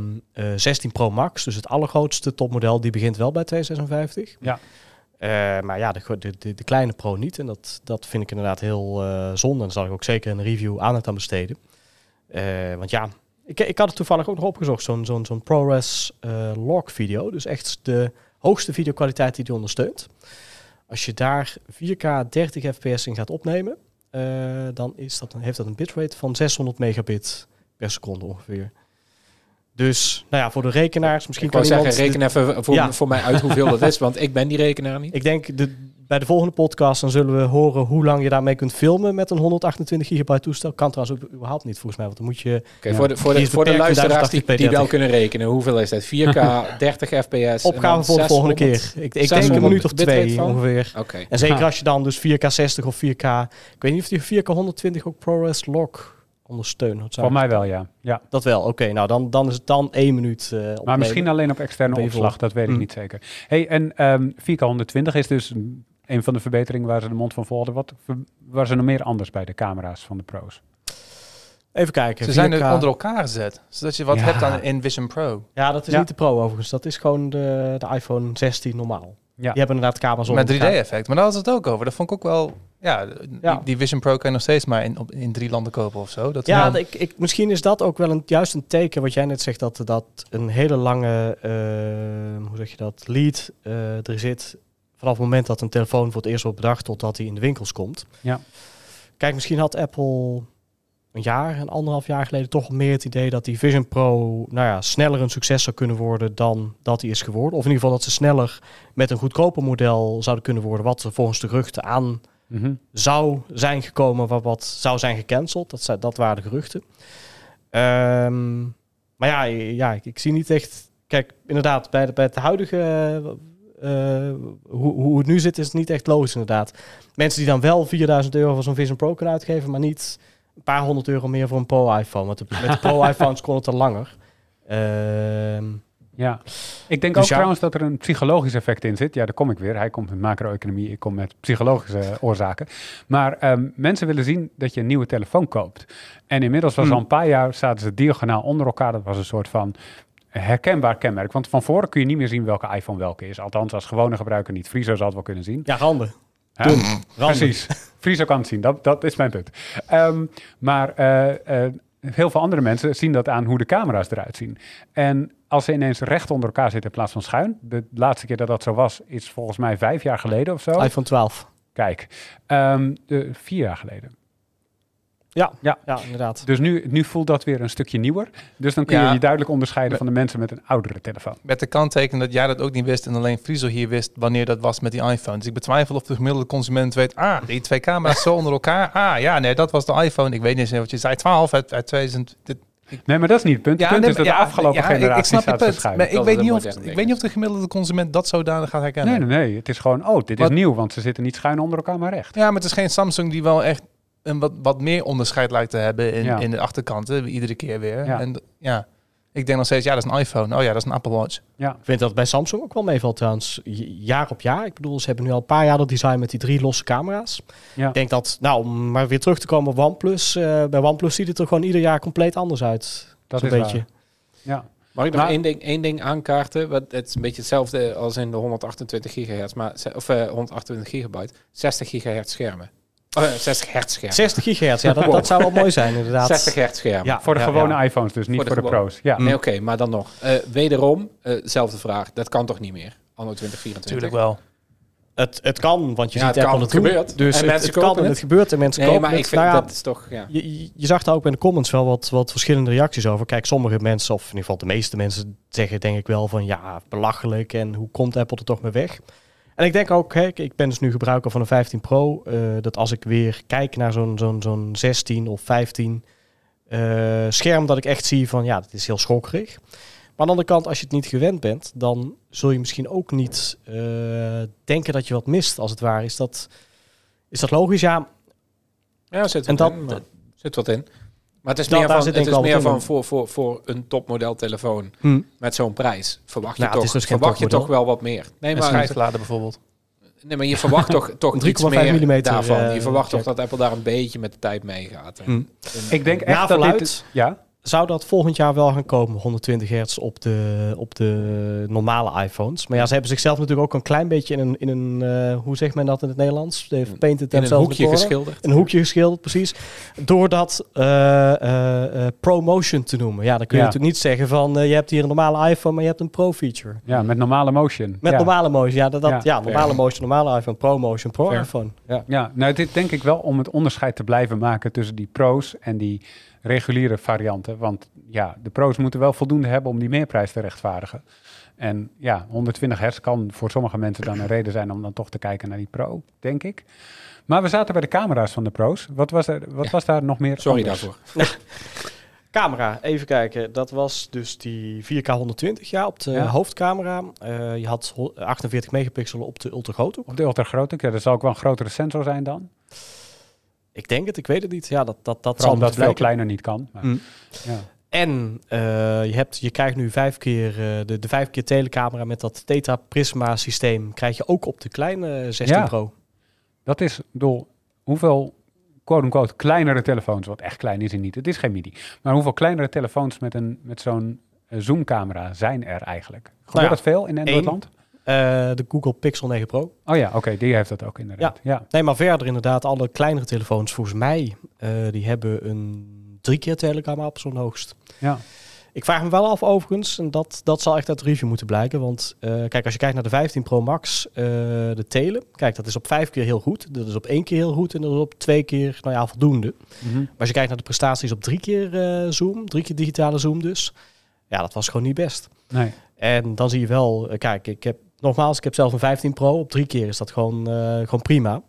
16 Pro Max, dus het allergrootste topmodel, die begint wel bij 256. Ja. Eh, maar ja, de, de, de, kleine pro niet. En dat, dat vind ik inderdaad heel eh, zonde. En daar zal ik ook zeker een review aandacht aan besteden. Eh, want ja, ik, ik had het toevallig ook nog opgezocht. Zo'n zo'n zo'n ProRes log video. Dus echt de hoogste videokwaliteit die die ondersteunt. Als je daar 4K 30 fps in gaat opnemen, dan is dat, heeft dat een bitrate van 600 megabit per seconde ongeveer. Dus nou ja, voor de rekenaars misschien ik kan zeggen, reken even voor, voor mij uit hoeveel dat is, (laughs) want ik ben die rekenaar niet. Ik denk de, bij de volgende podcast dan zullen we horen hoe lang je daarmee kunt filmen met een 128 gigabyte toestel. Kan trouwens ook überhaupt niet volgens mij, want dan moet je... voor, de, voor, de, voor de luisteraars die, wel kunnen rekenen, hoeveel is dat? 4K, 30 fps? Opgave voor de volgende keer. Ik, ik denk een minuut of twee ongeveer. En zeker als je dan dus 4K 60 of 4K... Ik weet niet of die 4K 120 ook ProRes Log ondersteunen. Voor mij wel, ja. ja. Dat wel, oké. nou, dan, dan is het dan één minuut eh, Maar misschien alleen op externe opslag, dat weet ik mm. niet zeker. hey, en um, ehm, 120 is dus een van de verbeteringen waar ze de mond van volden. Wat waren ze nog meer anders bij de camera's van de pro's? Even kijken. Ze zijn er onder elkaar gezet, zodat je wat hebt aan in Vision Pro. Ja, dat is niet de Pro overigens. Dat is gewoon de, de iPhone 16 normaal. Ja. hebt inderdaad camera's op Met 3D-effect, maar daar was het ook over. Dat vond ik ook wel ja, die, Vision Pro kan je nog steeds maar in, in drie landen kopen of zo. Dat ja, ik, misschien is dat ook wel een, juist een teken wat jij net zegt, dat, dat een hele lange, ehm, hoe zeg je dat, lead eh, er zit vanaf het moment dat een telefoon voor het eerst wordt bedacht totdat hij in de winkels komt. Ja. Kijk, misschien had Apple een jaar, een anderhalf jaar geleden toch meer het idee dat die Vision Pro nou ja, sneller een succes zou kunnen worden dan dat hij is geworden. Of in ieder geval dat ze sneller met een goedkoper model zouden kunnen worden, wat volgens de geruchten aan Mhm. zou zijn gekomen, wat, wat zou zijn gecanceld. Dat, zijn, dat waren de geruchten. Ehm, maar ja, ja ik, zie niet echt. Kijk, inderdaad, bij, de, bij het huidige. Eh, eh, hoe, hoe het nu zit, is het niet echt logisch, inderdaad. Mensen die dan wel 4000 euro voor zo'n Vision Pro kunnen uitgeven, maar niet een paar honderd euro meer voor een Pro-iPhone. Want de, met de Pro-iPhones (laughs) kon het er langer. Ehm, ja, ik denk dus ook trouwens dat er een psychologisch effect in zit. Ja, daar kom ik weer. Hij komt met macro-economie, ik kom met psychologische eh, oorzaken. Maar ehm, mensen willen zien dat je een nieuwe telefoon koopt. En inmiddels was hmm. al een paar jaar, zaten ze diagonaal onder elkaar. Dat was een soort van herkenbaar kenmerk. Want van voren kun je niet meer zien welke iPhone welke is. Althans, als gewone gebruiker niet. Friso zal het wel kunnen zien. Ja, handen. Doen. Mm-hmm. Precies. Friso kan het zien. Dat, dat is mijn punt. Ehm, maar... Eh, eh, heel veel andere mensen zien dat aan hoe de camera's eruit zien. En als ze ineens recht onder elkaar zitten in plaats van schuin. De laatste keer dat dat zo was, is volgens mij vijf jaar geleden of zo. iPhone 12. Kijk, ehm, de, vier jaar geleden. Ja, ja. ja inderdaad. Dus nu, nu voelt dat weer een stukje nieuwer. Dus dan kun je die duidelijk onderscheiden van de mensen met een oudere telefoon. Met de kanttekening dat jij dat ook niet wist en alleen Friesel hier wist wanneer dat was met die iPhone. Dus ik betwijfel of de gemiddelde consument weet, ah, die twee camera's zo onder elkaar. Ah, ja, nee, dat was de iPhone. Ik weet niet eens wat je zei, 12 uit, uit 2000. Nee, maar dat is niet het punt. Het punt is dat de afgelopen ja, generaties ik snap het Maar ik weet, niet of, ik weet niet of de gemiddelde consument dat zodanig gaat herkennen. Nee, nee, nee. Het is gewoon, oh, dit is nieuw, want ze zitten niet schuin onder elkaar, maar recht. Ja, maar het is geen Samsung die wel echt een wat, wat meer onderscheid lijkt te hebben in, in de achterkanten, iedere keer weer. En, ja. Ik denk nog steeds, ja, dat is een iPhone. Oh ja, dat is een Apple Watch. Ja, ik vind dat bij Samsung ook wel meevalt trouwens. Jaar op jaar. Ik bedoel, ze hebben nu al een paar jaar dat design met die drie losse camera's. Ja. Ik denk dat, nou, om maar weer terug te komen op OnePlus. Eh, bij OnePlus ziet het er gewoon ieder jaar compleet anders uit. Dat is een beetje. Ja. maar ik nog één, ding, één ding aankaarten? Wat, het is een beetje hetzelfde als in de 128 gigahertz, maar, of uh, eh, 128 gigabyte. 60 gigahertz schermen. 60 hertz scherm. 60 gigahertz, ja, dat, dat, zou wel mooi zijn inderdaad. 60 hertz scherm. Ja, voor de gewone iPhones dus, niet voor de, pro's. Ja. Nee, oké, maar dan nog. Uh, wederom, uh, vraag. Dat kan toch niet meer, anno 2024? Tuurlijk wel. Het, het kan, want je ziet Apple het gebeurt. Dus en het, mensen het kan het. gebeurt en mensen nee, maar ik vind nou dat is toch... Je, je, zag daar ook in de comments wel wat, wat verschillende reacties over. Kijk, sommige mensen, of in ieder geval de meeste mensen, zeggen denk ik wel van... ja, belachelijk en hoe komt Apple er toch mee weg? En ik denk ook, hè, ik ben dus nu gebruiker van een 15 Pro, eh, dat als ik weer kijk naar zo'n zo'n zo'n 16 of 15 uh, eh, scherm, dat ik echt zie van ja, dat is heel schokkerig. Maar aan de andere kant, als je het niet gewend bent, dan zul je misschien ook niet eh, denken dat je wat mist, als het ware. Is dat, is dat logisch? Ja, ja zit en dat, zit wat in. Maar het is meer, van, het is meer van voor, voor, voor een topmodel telefoon hmm. met zo'n prijs. Verwacht, je, nou, toch, dus verwacht je toch wel wat meer. Nee, maar schijfladen bijvoorbeeld. Nee, maar je verwacht toch, (laughs) toch 3, iets meer mm daarvan. Je eh, verwacht toch dat Apple daar een beetje met de tijd meegaat. Hmm. Ik denk echt nou, dat dit... Ja? zou dat volgend jaar wel gaan komen, 120 hertz op de, op de normale iPhones. Maar ja, ze hebben zichzelf natuurlijk ook een klein beetje in een, in een uh, hoe zegt men dat in het Nederlands? Ze hebben painted in een hoekje geschilderd. Een hoekje geschilderd, precies. Door dat uh, eh, uh, eh, te noemen. Ja, dan kun je natuurlijk niet zeggen van je hebt hier een normale iPhone, maar je hebt een Pro-feature. Ja, met normale motion. Met normale motion, ja. Dat, dat, ja, normale motion, normale iPhone, Motion, Pro-iPhone. Ja. ja, nou dit denk ik wel om het onderscheid te blijven maken tussen die Pro's en die reguliere varianten. Want ja, de pro's moeten wel voldoende hebben om die meerprijs te rechtvaardigen. En ja, 120 hertz kan voor sommige mensen dan een reden zijn om dan toch te kijken naar die pro, denk ik. Maar we zaten bij de camera's van de pro's. Wat was, er, wat was daar nog meer? Sorry daarvoor. (laughs) Camera, even kijken. Dat was dus die 4K 120 ja, op de hoofdcamera. Eh, je had 48 megapixel op de ultragrote. Op de ultragrote, ja, dat zal ook wel een grotere sensor zijn dan. Ik denk het, ik weet het niet. Ja, dat, dat, dat zal omdat dus veel kleiner niet kan. Mm. ja. En eh, je, hebt, je krijgt nu vijf keer eh, de, de vijf keer telecamera met dat Theta Prisma systeem. Krijg je ook op de kleine 16 eh, Pro. Dat is door hoeveel quote-unquote kleinere telefoons, wat echt klein is en niet, het is geen MIDI. Maar hoeveel kleinere telefoons met, een, met zo'n zoomcamera zijn er eigenlijk? Gebeurt nou dat veel in Nederland? Eh, de Google Pixel 9 Pro. Oh ja, oké, die heeft dat ook inderdaad. Ja. ja. Nee, maar verder inderdaad, alle kleinere telefoons volgens mij, eh, die hebben een drie keer telecamera op zo'n hoogst. Ja. Ik vraag me wel af overigens, en dat, dat zal echt uit de review moeten blijken, want eh, kijk, als je kijkt naar de 15 Pro Max, de tele, kijk, dat is op vijf keer heel goed, dat is op één keer heel goed en dat is op twee keer, nou ja, voldoende. Mhm. Maar als je kijkt naar de prestaties op drie keer zoom, drie keer digitale zoom dus, ja, dat was gewoon niet best. Nee. En dan zie je wel, kijk, ik heb nogmaals, ik heb zelf een 15 Pro. Op drie keer is dat gewoon, eh, gewoon prima.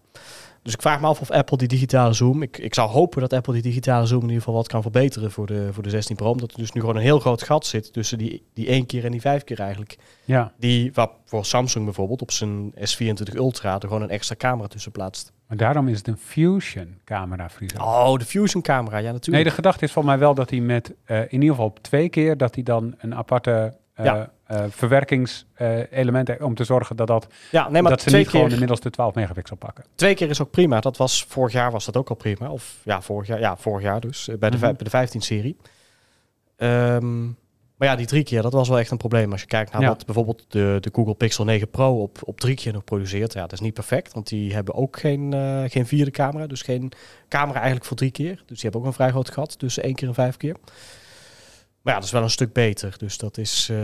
Dus ik vraag me af of Apple die digitale zoom. Ik, ik zou hopen dat Apple die digitale zoom in ieder geval wat kan verbeteren voor de, voor de 16 Pro. Omdat er dus nu gewoon een heel groot gat zit tussen die, die één keer en die vijf keer eigenlijk. Ja. Die wat voor Samsung bijvoorbeeld op zijn S24 Ultra er gewoon een extra camera tussen plaatst. Maar daarom is het een Fusion camera, Friesen. Oh, de Fusion camera, ja natuurlijk. Nee, de gedachte is van mij wel dat hij met eh, in ieder geval op twee keer dat hij dan een aparte eh, ja eh, verwerkingselementen eh, om te zorgen dat, dat, ja, nee, maar dat ze niet keer, gewoon inmiddels de 12 megapixel pakken. Twee keer is ook prima. Dat was, vorig jaar was dat ook al prima. Of ja, vorig jaar, ja, vorig jaar dus, eh, bij de, mhm. bij de 15 serie. Ehm, maar ja, die drie keer, dat was wel echt een probleem. Als je kijkt naar wat bijvoorbeeld de, de Google Pixel 9 Pro op, op drie keer nog produceert. Ja, dat is niet perfect, want die hebben ook geen, geen vierde camera. Dus geen camera eigenlijk voor drie keer. Dus die hebben ook een vrij groot gat dus één keer en vijf keer ja, dat is wel een stuk beter. Dus dat is. Eh,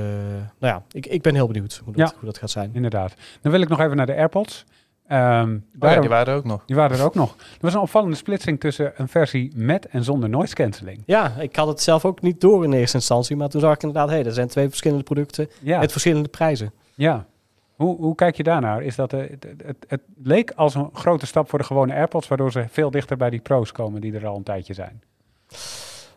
nou ja, ik, ik ben heel benieuwd hoe dat, hoe dat gaat zijn. Inderdaad. Dan wil ik nog even naar de AirPods. Um, die waren er ook nog. Die waren er ook nog. Er was een opvallende splitsing tussen een versie met en zonder noise cancelling. Ja, ik had het zelf ook niet door in eerste instantie. Maar toen zag ik inderdaad, hé, hey, er zijn twee verschillende producten ja. met verschillende prijzen. Ja. Hoe, hoe kijk je daarnaar? Is dat, eh, het, het, leek als een grote stap voor de gewone AirPods, waardoor ze veel dichter bij die pro's komen die er al een tijdje zijn.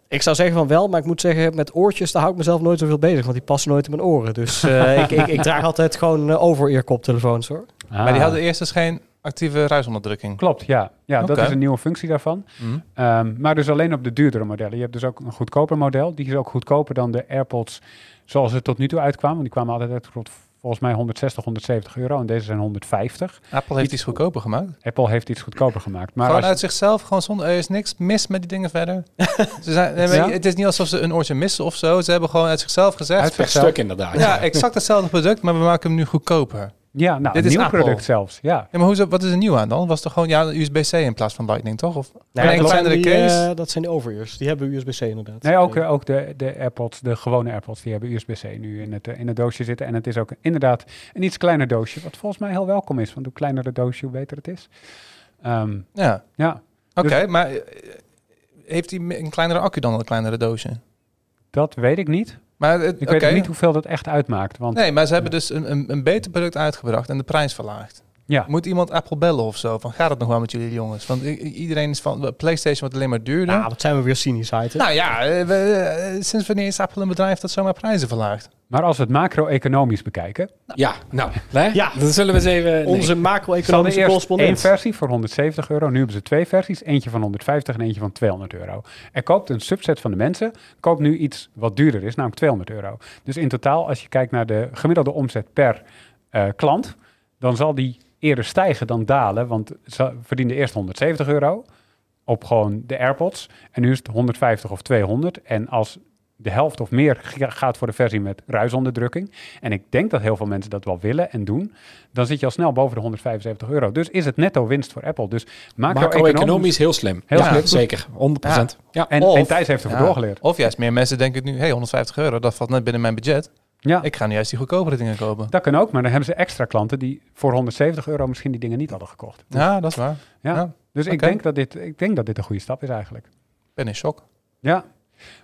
Ik zou zeggen van wel, maar ik moet zeggen, met oortjes daar hou ik mezelf nooit zoveel bezig, want die passen nooit in mijn oren. Dus eh, (laughs) ik, ik, ik, draag altijd gewoon uh, eh, over koptelefoons hoor. Ah. Maar die hadden eerst dus geen actieve ruisonderdrukking. Klopt, ja. Ja, dat is een nieuwe functie daarvan. Mhm. Ehm, maar dus alleen op de duurdere modellen. Je hebt dus ook een goedkoper model. Die is ook goedkoper dan de AirPods zoals ze tot nu toe uitkwamen. Want die kwamen altijd uit volgens mij 160, 170 euro. En deze zijn 150. Apple heeft iets, goedkoper gemaakt. Apple heeft iets goedkoper gemaakt. Maar gewoon uit zichzelf, gewoon zonder, is niks mis met die dingen verder. (laughs) ze Het is niet alsof ze een oortje missen of zo. Ze hebben gewoon uit zichzelf gezegd. Uit zichzelf. stuk inderdaad. Ja, ja, exact hetzelfde product, maar we maken hem nu goedkoper. Ja, nou, Dit een is nieuw product zelfs. Ja. maar hoezo, wat is er nieuw aan dan? Was toch gewoon ja, USB-C in plaats van Lightning, toch? Of nee, nou een dat, zijn die, case? Eh, dat zijn de overears. Die hebben USB-C inderdaad. Nee, ook, eh, ook de, de AirPods, de gewone AirPods, die hebben USB-C nu in het, eh, in het doosje zitten. En het is ook inderdaad een iets kleiner doosje, wat volgens mij heel welkom is. Want hoe kleiner het doosje, hoe beter het is. Ehm, ja. ja. Oké, dus- maar heeft hij een kleinere accu dan een kleinere doosje? Dat weet ik niet. Maar het, ik weet niet hoeveel dat echt uitmaakt. Want... Nee, maar ze hebben dus een, een, een beter product uitgebracht en de prijs verlaagd. Ja. Moet iemand Apple bellen of zo? Van gaat het nog wel met jullie jongens? Want iedereen is van PlayStation wat alleen maar duurder. Ja, wat zijn we weer cynisch Nou ja, eh, eh, sinds wanneer is Apple een bedrijf dat zomaar prijzen verlaagt? Maar als we het macro-economisch bekijken. ja, nou, ja. dan zullen we eens even. Onze macro-economische correspondent. één versie voor 170 euro. Nu hebben ze twee versies. Eentje van 150 en eentje van 200 euro. Er koopt een subset van de mensen. Koopt nu iets wat duurder is, namelijk 200 euro. Dus in totaal, als je kijkt naar de gemiddelde omzet per eh, klant. dan zal die eerder stijgen dan dalen. Want ze verdiende eerst 170 euro op gewoon de AirPods. En nu is het 150 of 200. En als de helft of meer gaat voor de versie met ruisonderdrukking. En ik denk dat heel veel mensen dat wel willen en doen. Dan zit je al snel boven de 175 euro. Dus is het netto winst voor Apple. Dus macro-economisch heel slim. Heel ja, Zeker, 100%. En, Thijs heeft ervoor ja. doorgeleerd. Of juist meer mensen denken nu, hey, 150 euro, dat valt net binnen mijn budget. Ja. Ik ga nu juist die goedkopere dingen kopen. Dat kan ook, maar dan hebben ze extra klanten die voor 170 euro misschien die dingen niet hadden gekocht. Ja, dat is waar. Ja. Dus ik, denk dat dit, ik denk dat dit een goede stap is eigenlijk. Ben in shock. Ja,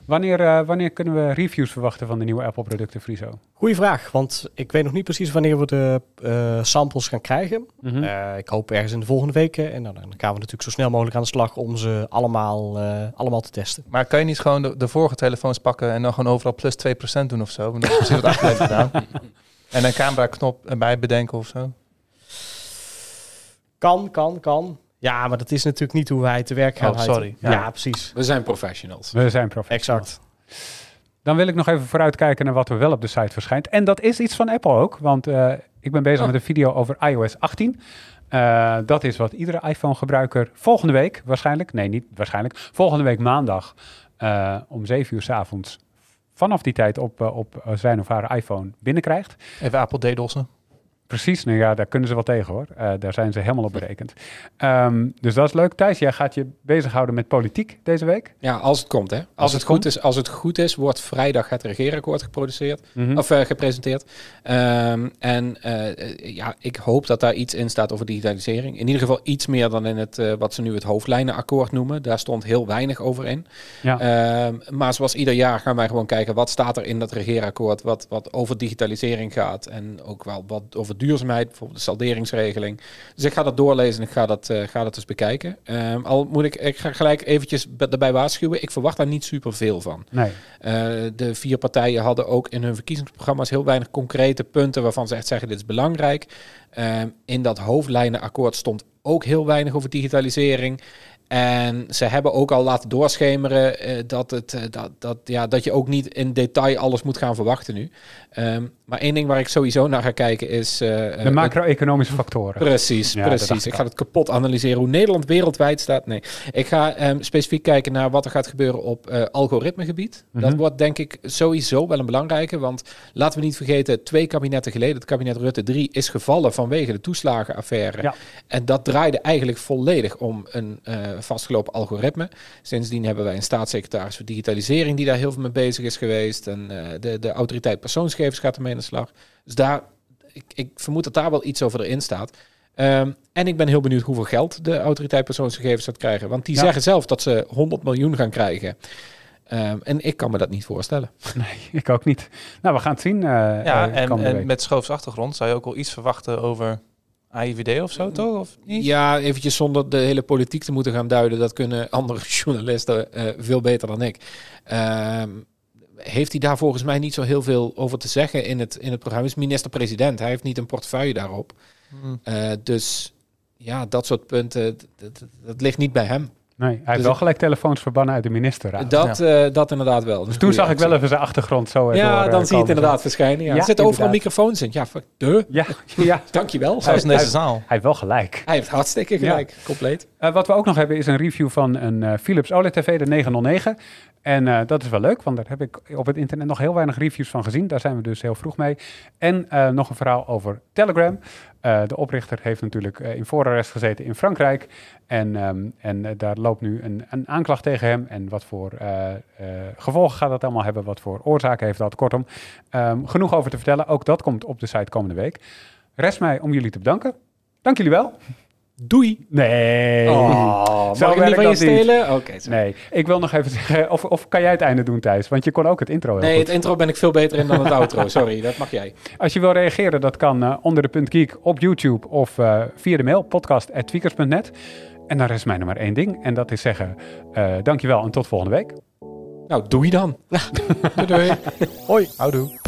Wanneer, eh, wanneer kunnen we reviews verwachten van de nieuwe Apple-producten, Friso? Goeie vraag, want ik weet nog niet precies wanneer we de eh, samples gaan krijgen. Mhm. Eh, ik hoop ergens in de volgende weken. En dan, dan, gaan we natuurlijk zo snel mogelijk aan de slag om ze allemaal, allemaal te testen. Maar kan je niet gewoon de, vorige telefoons pakken en dan gewoon overal plus 2% doen of zo? Want dat is wat Apple En een camera knop erbij bedenken of zo? Kan, kan, kan. Ja, maar dat is natuurlijk niet hoe wij te werk gaan. Oh, sorry. Ja. precies. We zijn professionals. We zijn professionals. Exact. Dan wil ik nog even vooruitkijken naar wat er wel op de site verschijnt. En dat is iets van Apple ook, want eh, ik ben bezig oh. met een video over iOS 18. Eh, dat is wat iedere iPhone-gebruiker volgende week waarschijnlijk, nee niet waarschijnlijk, volgende week maandag eh, om 7 uur s avonds vanaf die tijd op, op zijn of haar iPhone binnenkrijgt. Even Apple Dossen? Precies, nou ja, daar kunnen ze wel tegen hoor. Eh, daar zijn ze helemaal op berekend. Ehm, dus dat is leuk. Thijs, jij gaat je bezighouden met politiek deze week? Ja, als het komt hè. Als, het, goed is, als het goed is, wordt vrijdag het regeerakkoord geproduceerd, mhm. of eh, gepresenteerd. Ehm, en eh, ja, ik hoop dat daar iets in staat over digitalisering. In ieder geval iets meer dan in het, wat ze nu het hoofdlijnenakkoord noemen. Daar stond heel weinig over in. Ja. Ehm, maar zoals ieder jaar gaan wij gewoon kijken, wat staat er in dat regeerakkoord, wat, wat over digitalisering gaat en ook wel wat over duurzaamheid, bijvoorbeeld de salderingsregeling. Dus ik ga dat doorlezen en ik ga dat, uh, ga dat eens bekijken. Ehm, al moet ik, ik ga gelijk eventjes daarbij waarschuwen, ik verwacht daar niet superveel van. Nee. Eh, de vier partijen hadden ook in hun verkiezingsprogramma's heel weinig concrete punten waarvan ze echt zeggen dit is belangrijk. Ehm, in dat hoofdlijnenakkoord stond ook heel weinig over digitalisering. En ze hebben ook al laten doorschemeren eh, dat, het, eh, dat, dat, ja, dat je ook niet in detail alles moet gaan verwachten nu. Ehm, maar één ding waar ik sowieso naar ga kijken is... Eh, de macro-economische factoren. Precies, ja, precies. Ik, ga het kapot analyseren hoe Nederland wereldwijd staat. Nee, ik ga um, specifiek kijken naar wat er gaat gebeuren op algoritmegebied. Dat mhm. wordt denk ik sowieso wel een belangrijke. Want laten we niet vergeten, twee kabinetten geleden, het kabinet Rutte 3, is gevallen vanwege de toeslagenaffaire. En dat draaide eigenlijk volledig om een vastgelopen algoritme. Sindsdien hebben wij een staatssecretaris voor digitalisering die daar heel veel mee bezig is geweest. En eh, de, de autoriteit persoonsgegevens gaat ermee aan de slag. Dus daar, ik, ik vermoed dat daar wel iets over erin staat. Ehm, en ik ben heel benieuwd hoeveel geld de autoriteit persoonsgegevens gaat krijgen. Want die zeggen zelf dat ze 100 miljoen gaan krijgen. Ehm, en ik kan me dat niet voorstellen. (laughs) Nee, ik ook niet. Nou, we gaan het zien. Eh, ja, eh, en, en met Schoofs achtergrond zou je ook al iets verwachten over AIVD of zo, eh, toch? Of niet? Ja, eventjes zonder de hele politiek te moeten gaan duiden. Dat kunnen andere (laughs) journalisten eh, veel beter dan ik. Ehm, heeft hij daar volgens mij niet zo heel veel over te zeggen in het, in het programma. Hij is minister-president. Hij heeft niet een portefeuille daarop. Hmm. Eh, dus ja, dat soort punten, dat ligt niet bij hem. Nee, hij heeft dus wel gelijk telefoons verbannen uit de ministerraad. Dat, eh, dat inderdaad wel. Dus toen zag ik wel even zijn achtergrond zo. Ja, dan eh, zie je het inderdaad verschijnen. Ja. ja er zitten overal microfoons in. Ja, fuck, de. Ja, ja. (laughs) dankjewel. Zoals in deze zaal. Hij heeft wel gelijk. Hij heeft hartstikke gelijk, compleet. Eh, wat we ook nog hebben is een review van een Philips OLED TV, de 909. En eh, dat is wel leuk, want daar heb ik op het internet nog heel weinig reviews van gezien. Daar zijn we dus heel vroeg mee. En eh, nog een verhaal over Telegram. Eh, de oprichter heeft natuurlijk in voorarrest gezeten in Frankrijk. En, ehm, en daar loopt nu een, een, aanklacht tegen hem. En wat voor gevolgen gaat dat allemaal hebben? Wat voor oorzaken heeft dat? Kortom, ehm, genoeg over te vertellen. Ook dat komt op de site komende week. Rest mij om jullie te bedanken. Dank jullie wel. Doei. Nee. Oh, Zou ik niet van stelen? Oké. Okay, nee. Ik wil nog even zeggen, of, of kan jij het einde doen, Thijs? Want je kon ook het intro Nee, het intro ben ik veel beter in dan het outro. (laughs) Sorry, dat mag jij. Als je wil reageren, dat kan eh, onder de punt geek op YouTube of eh, via de mail podcast.tweakers.net. En dan rest mij nog maar één ding. En dat is zeggen, uh, dankjewel en tot volgende week. Nou, doei dan. (laughs) doei. doei. Hoi. Houdoe.